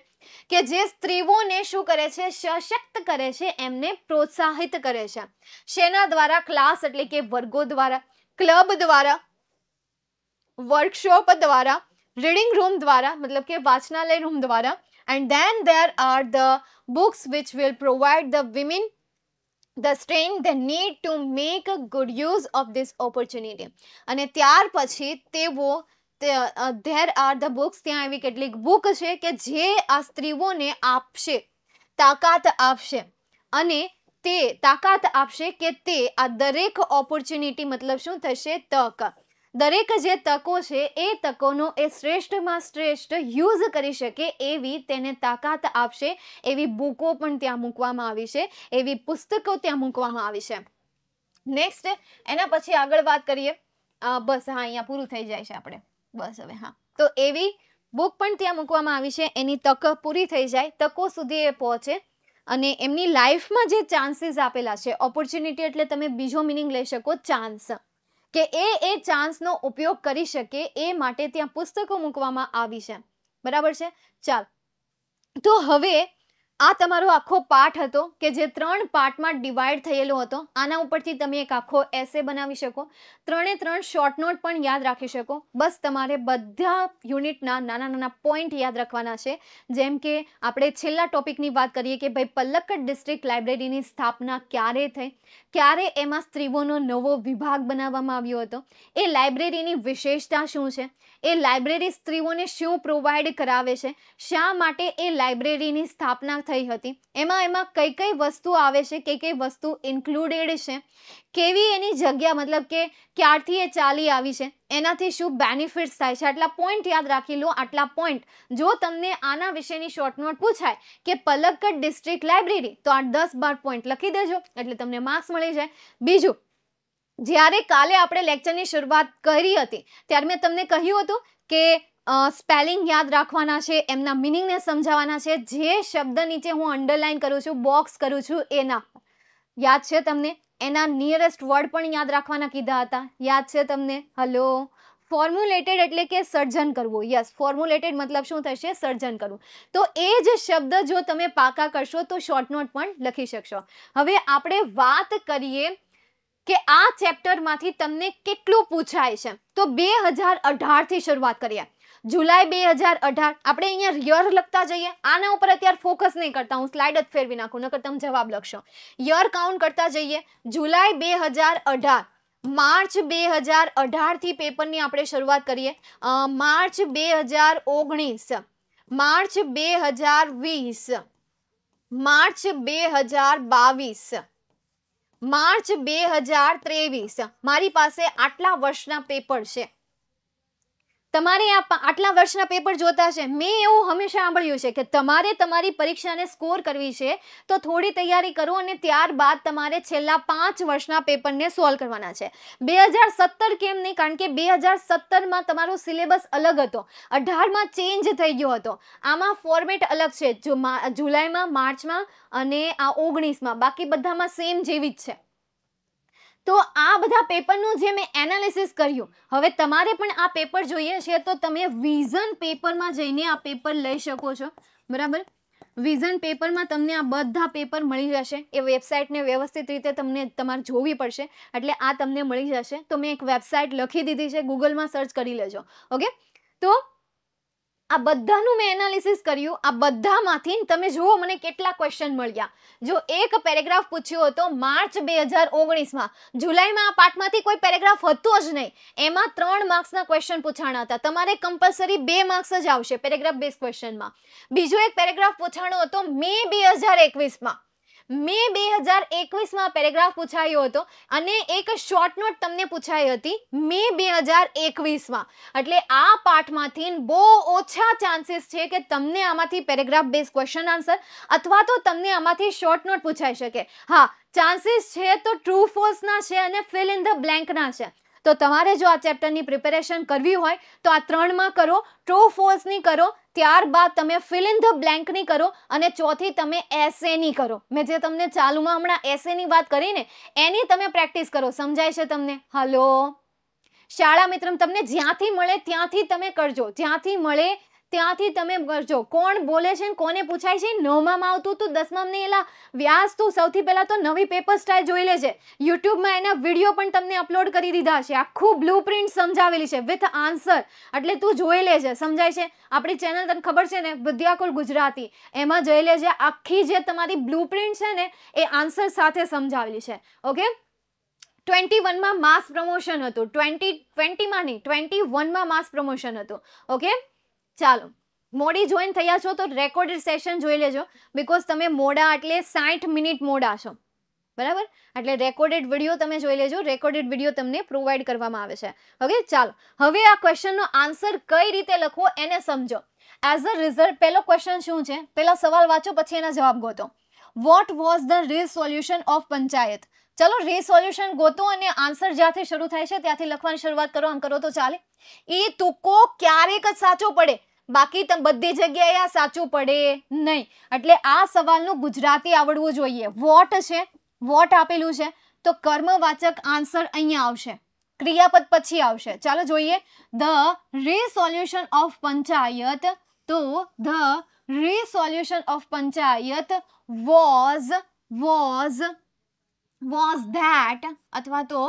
કે જે સ્ત્રીઓને શું કરે છે સશક્ત કરે છે એમને પ્રોત્સાહિત કરે છે શેના દ્વારા ક્લાસ એટલે કે વર્ગો દ્વારા ક્લબ દ્વારા વર્કશોપ દ્વારા રીડિંગ રૂમ દ્વારા મતલબ કે વાંચનાલય રૂમ દ્વારા and then there are the books which will provide the women the strength the need to make a good use of this opportunity અને ત્યાર પછી તેઓ ધેર આર ધ બુક્સ ત્યાં એવી કેટલીક બુક છે કે જે આ સ્ત્રીઓને આપશે તાકાત આપશે અને તે તાકાત આપશે કે તે આ દરેક ઓપોર્ચ્યુનિટી મતલબ શું થશે તક દરેક જે તકો છે એ તકોનો એ શ્રેષ્ઠમાં શ્રેષ્ઠ યુઝ કરી શકે એવી તેને તાકાત આપશે એવી બુકો પણ ત્યાં મૂકવામાં આવી છે એવી પુસ્તકો ત્યાં મૂકવામાં આવી છે નેક્સ્ટ એના પછી આગળ વાત કરીએ બસ હા અહીંયા પૂરું થઈ જાય છે આપણે બસ હવે હા તો એવી બુક પણ ત્યાં મૂકવામાં આવી છે એની તક પૂરી થઈ જાય તકો સુધી એ પહોંચે અને એમની લાઈફમાં જે ચાન્સીસ આપેલા છે ઓપોર્ચ્યુનિટી એટલે તમે બીજો મિનિંગ લઈ શકો ચાન્સ કે એ એ ચાન્સનો ઉપયોગ કરી શકે એ માટે ત્યાં પુસ્તકો મૂકવામાં આવી છે બરાબર છે ચાલ તો હવે આ તમારો આખો પાઠ હતો કે જે ત્રણ પાર્ટમાં ડિવાઈડ થયેલો હતો આના ઉપરથી તમે એક આખો એસે બનાવી શકો ત્રણે ત્રણ શોર્ટ નોટ પણ યાદ રાખી શકો બસ તમારે બધા યુનિટના નાના નાના પોઈન્ટ યાદ રાખવાના છે જેમ કે આપણે છેલ્લા ટોપિકની વાત કરીએ કે ભાઈ પલ્લક્કડ ડિસ્ટ્રિક્ટ લાઇબ્રેરીની સ્થાપના ક્યારે થઈ ક્યારે એમાં સ્ત્રીઓનો નવો વિભાગ બનાવવામાં આવ્યો હતો એ લાઇબ્રેરીની વિશેષતા શું છે એ લાઇબ્રેરી સ્ત્રીઓને શું પ્રોવાઈડ કરાવે છે શા માટે એ લાઇબ્રેરીની સ્થાપના થઈ હતી એમાં એમાં કઈ કઈ વસ્તુ આવે છે કઈ કઈ વસ્તુ ઇન્ક્લુડેડ છે કેવી એની જગ્યા મતલબ કે ક્યારથી એ ચાલી આવી છે એનાથી શું બેનિફિટ્સ થાય છે આટલા પોઈન્ટ યાદ રાખી લો આટલા પોઈન્ટ જો તમને આના વિશેની શોર્ટ પૂછાય કે પલક્કડ ડિસ્ટ્રિક્ટ લાઇબ્રેરી તો આ દસ બાર પોઈન્ટ લખી દેજો એટલે તમને માર્ક્સ મળી જાય બીજું જ્યારે કાલે આપણે લેક્ચરની શરૂઆત કરી હતી ત્યારે મેં તમને કહ્યું હતું કે સ્પેલિંગ યાદ રાખવાના છે એમના મિનિંગને સમજાવવાના છે જે શબ્દ નીચે હું અંડરલાઇન કરું છું બોક્સ કરું છું એના યાદ છે તમને એના નિયરેસ્ટ વર્ડ પણ યાદ રાખવાના કીધા હતા યાદ છે તમને હલો ફોર્મ્યુલેટેડ એટલે કે સર્જન કરવું યસ ફોર્મ્યુલેટેડ મતલબ શું થશે સર્જન કરવું તો એ જ શબ્દ જો તમે પાકા કરશો તો શોર્ટનોટ પણ લખી શકશો હવે આપણે વાત કરીએ કે આ ચેપ્ટરમાંથી તમને કેટલું પૂછાય છે તો બે હજાર અઢારથી શરૂઆત કરીએ જુલાઈ બે હજાર અઢાર આપણે અહીંયા યર લખતા જઈએ આના ઉપર અત્યારે ફોકસ નહીં કરતા હું સ્લાઇડ જ ફેરવી નાખું નકર તમે જવાબ લખશો યર કાઉન્ટ કરતા જઈએ જુલાઈ બે હજાર અઢાર માર્ચ બે હજાર અઢારથી પેપરની આપણે શરૂઆત કરીએ માર્ચ બે હજાર ઓગણીસ માર્ચ બે હજાર વીસ માર્ચ બે હજાર બાવીસ માર્ચ બે હજાર ત્રેવીસ મારી પાસે આટલા વર્ષના પેપર છે તમારે આ આટલા વર્ષના પેપર જોતા છે મેં એવું હંમેશા સાંભળ્યું છે કે તમારે તમારી પરીક્ષાને સ્કોર કરવી છે તો થોડી તૈયારી કરો અને ત્યારબાદ તમારે છેલ્લા પાંચ વર્ષના પેપરને સોલ્વ કરવાના છે બે હજાર સત્તર કેમ નહીં કારણ કે બે હજાર સત્તરમાં તમારો સિલેબસ અલગ હતો અઢારમાં ચેન્જ થઈ ગયો હતો આમાં ફોર્મેટ અલગ છે જુલાઈમાં માર્ચમાં અને આ ઓગણીસમાં બાકી બધામાં સેમ જેવી જ છે તો આ બધા પેપરનું જે મેં એનાલિસિસ કર્યું હવે તમારે પણ આ પેપર જોઈએ છે તો તમે વિઝન પેપરમાં જઈને આ પેપર લઈ શકો છો બરાબર વિઝન પેપરમાં તમને આ બધા પેપર મળી જશે એ વેબસાઇટને વ્યવસ્થિત રીતે તમને તમારે જોવી પડશે એટલે આ તમને મળી જશે તો મેં એક વેબસાઇટ લખી દીધી છે ગૂગલમાં સર્ચ કરી લેજો ઓકે તો આ બધાનું મેં એનાલિસિસ કર્યું આ બધામાંથી તમે જુઓ મને કેટલા ક્વેશ્ચન મળ્યા જો એક પેરેગ્રાફ પૂછ્યો હતો માર્ચ બે હજાર ઓગણીસમાં જુલાઈમાં આ પાઠમાંથી કોઈ પેરેગ્રાફ હતો જ નહીં એમાં ત્રણ માર્ક્સના ક્વેશ્ચન પૂછાણા હતા તમારે કમ્પલસરી બે માર્ક્સ જ આવશે પેરેગ્રાફ બેઝ ક્વેશ્ચનમાં બીજો એક પેરેગ્રાફ પૂછાણો હતો મે બે હજાર એકવીસમાં મેં બે હજાર એકવીસમાં પેરેગ્રાફ પૂછાયો હતો અને એક શોર્ટ નોટ તમને પૂછાઈ હતી મે બે હજાર એકવીસમાં એટલે આ પાઠમાંથી બહુ ઓછા ચાન્સીસ છે કે તમને આમાંથી પેરેગ્રાફ બેઝ ક્વેશ્ચન આન્સર અથવા તો તમને આમાંથી શોર્ટ નોટ પૂછાઈ શકે હા ચાન્સીસ છે તો ટ્રુ ફોલ્સના છે અને ફિલ ઇન ધ બ્લેન્કના છે તો તમારે જો આ ચેપ્ટરની પ્રિપેરેશન કરવી હોય તો આ ત્રણમાં કરો ટ્રુ ફોલ્સની કરો ત્યારબાદ તમે ફિલ ઇન ધ બ્લેન્કની કરો અને ચોથી તમે એસેની કરો મેં જે તમને ચાલુમાં હમણાં એસેની વાત કરીને એની તમે પ્રેક્ટિસ કરો સમજાય છે તમને હલો શાળા મિત્ર તમને જ્યાંથી મળે ત્યાંથી તમે કરજો જ્યાંથી મળે ત્યાંથી તમે કરજો કોણ બોલે છે ને કોને પૂછાય છે નવમામાં આવતું તું દસમામાં એલા વ્યાસ તું સૌથી પહેલાં તો નવી પેપર સ્ટાઇલ જોઈ લેજે યુટ્યુબમાં એના વિડીયો પણ તમને અપલોડ કરી દીધા છે આખું બ્લુ પ્રિન્ટ સમજાવેલી છે વિથ આન્સર એટલે તું જોઈ લેજે સમજાય છે આપણી ચેનલ તને ખબર છે ને વિદ્યાકુલ ગુજરાતી એમાં જોઈ લેજે આખી જે તમારી બ્લુ પ્રિન્ટ છે ને એ આન્સર સાથે સમજાવેલી છે ઓકે ટ્વેન્ટી વનમાં માસ પ્રમોશન હતું ટ્વેન્ટી ટ્વેન્ટીમાં નહીં ટ્વેન્ટી વનમાં માસ પ્રમોશન હતું ઓકે ચાલો મોડી જોઈન થયા છો તો રેકોર્ડેડ સેશન જોઈ લેજો બિકોઝ તમે મોડા એટલે સાઠ મિનિટ મોડા છો બરાબર એટલે રેકોર્ડેડ વિડીયો તમે જોઈ લેજો રેકોર્ડેડ વિડીયો તમને પ્રોવાઈડ કરવામાં આવે છે ઓકે ચાલો હવે આ ક્વેશ્ચનનો આન્સર કઈ રીતે લખવો એને સમજો એઝ અ રિઝલ્ટ પહેલો ક્વેશ્ચન શું છે પહેલા સવાલ વાંચો પછી એના જવાબ ગોતો what was the real solution of panchayat ચલો રીસોલ્યુશન ગોતો અને આન્સર જ્યાંથી શરૂ થાય છે ત્યાંથી લખવાની શરૂઆત કરો આમ કરો તો ચાલે એ તુક્કો ક્યારેક જ સાચો પડે બાકી તમે બધી જગ્યાએ આ સાચું પડે નહીં એટલે આ સવાલનું ગુજરાતી આવડવું જોઈએ વોટ છે વોટ આપેલું છે તો કર્મવાચક આન્સર અહીંયા આવશે ક્રિયાપદ પછી આવશે ચાલો જોઈએ ધ રીસોલ્યુશન ઓફ પંચાયત તો the resolution of panchayat was was was that અથવા તો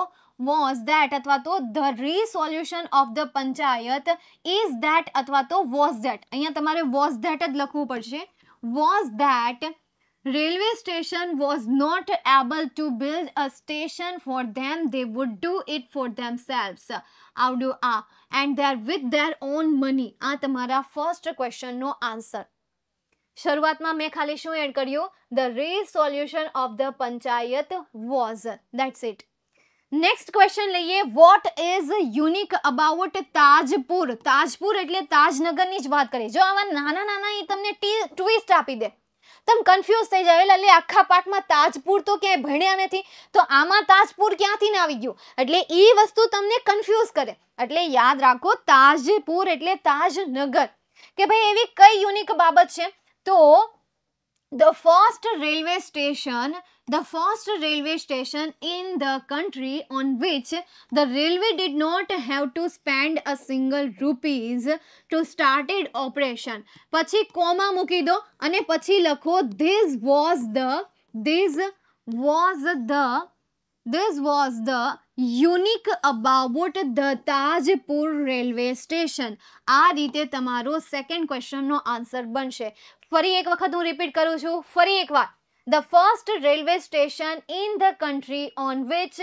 વોઝ ધેટ અથવા તો the resolution of the panchayat is that અથવા તો વોઝ ધેટ અહીંયા તમારે વોઝ ધેટ જ લખવું પડશે was that railway station was not able to build a station for them they would do it for themselves આ and there with their own money આ તમારા ફર્સ્ટ ક્વેશ્ચનનો આન્સર શરૂઆતમાં મેં ખાલી શું એડ કર્યું the resolution of the panchayat was that's it next question લઈએ what is unique about Tajpur Tajpur એટલે તાજનગરની જ વાત કરીએ જો આવા નાના નાના એ તમને ટ્વિસ્ટ આપી દે તમે કન્ફ્યુઝ થઈ જાય એટલે આખા પાઠમાં તાજપુર તો ક્યાંય ભણ્યા નથી તો આમાં તાજપુર ક્યાંથી ને આવી ગયું એટલે એ વસ્તુ તમને કન્ફ્યુઝ કરે એટલે યાદ રાખો તાજપુર એટલે તાજનગર કે ભાઈ એવી કઈ યુનિક બાબત છે So, the first railway station, the first railway station in the country on which the railway did not have to spend a single rupees to started operation. pachi comma મૂકી દો અને pachi લખો this was the this was the this was the unique about the Tajpur railway station આ રીતે તમારો second ક્વેશ્ચનનો answer બનશે ફરી એક વખત હું રિપીટ કરું છું ફરી એકવાર the first railway station in the country on which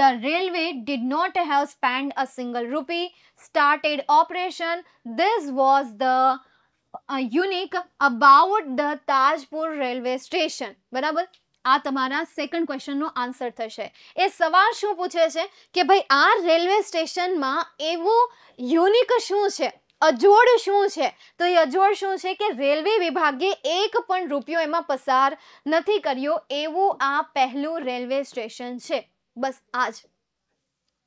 the railway did not have spend a single rupee started operation this was the unique about the Tajpur railway station બરાબર આ તમારા સેકન્ડ ક્વેશ્ચનનો આન્સર થશે એ સવાલ શું પૂછે છે કે ભાઈ આ રેલવે સ્ટેશનમાં એવું યુનિક શું છે અજોડ શું છે તો એ અજોડ શું છે કે રેલવે વિભાગે એક પણ રૂપિયો એમાં પસાર નથી કર્યો એવું આ પહેલું રેલવે સ્ટેશન છે બસ આજ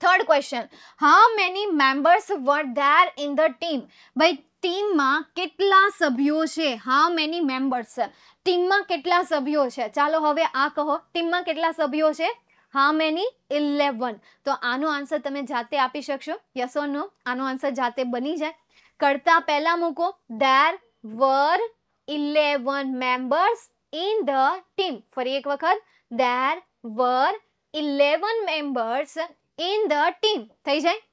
થર્ડ ક્વેશ્ચન હા many members were there in the team ભાઈ ટીમમાં કેટલા સભ્યો છે હા મેની મેમ્બર્સ ટીમમાં કેટલા સભ્યો છે ચાલો હવે આ કહો ટીમમાં કેટલા સભ્યો છે હા મેની ઇલેવન તો આનો આન્સર તમે જાતે આપી શકશો યસો નો આનો આન્સર જાતે બની જાય કરતા પહેલા મૂકો there were eleven members in the team ફરી એક વખત there were eleven members in the team થઈ જાય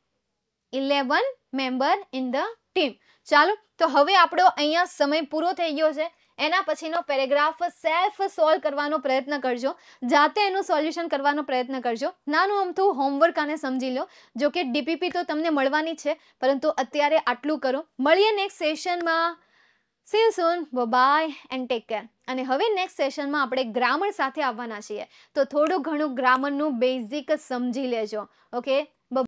eleven member in the team ચાલો તો હવે આપણો અહીંયા સમય પૂરો થઈ ગયો છે એના પછીનો પેરેગ્રાફ સેલ્ફ સોલ્વ કરવાનો પ્રયત્ન કરજો જાતે એનું સોલ્યુશન કરવાનો પ્રયત્ન કરજો નાનું અમથું હોમવર્ક આને સમજી લો જો કે ડીપીપી તો તમને મળવાની છે પરંતુ અત્યારે આટલું કરો મળીએ નેક્સ્ટ સેશનમાં see soon bye and take care અને હવે નેક્સ્ટ સેશનમાં આપણે ગ્રામર સાથે આવવાના છીએ તો થોડું ઘણું ગ્રામરનું બેઝિક સમજી લેજો ઓકે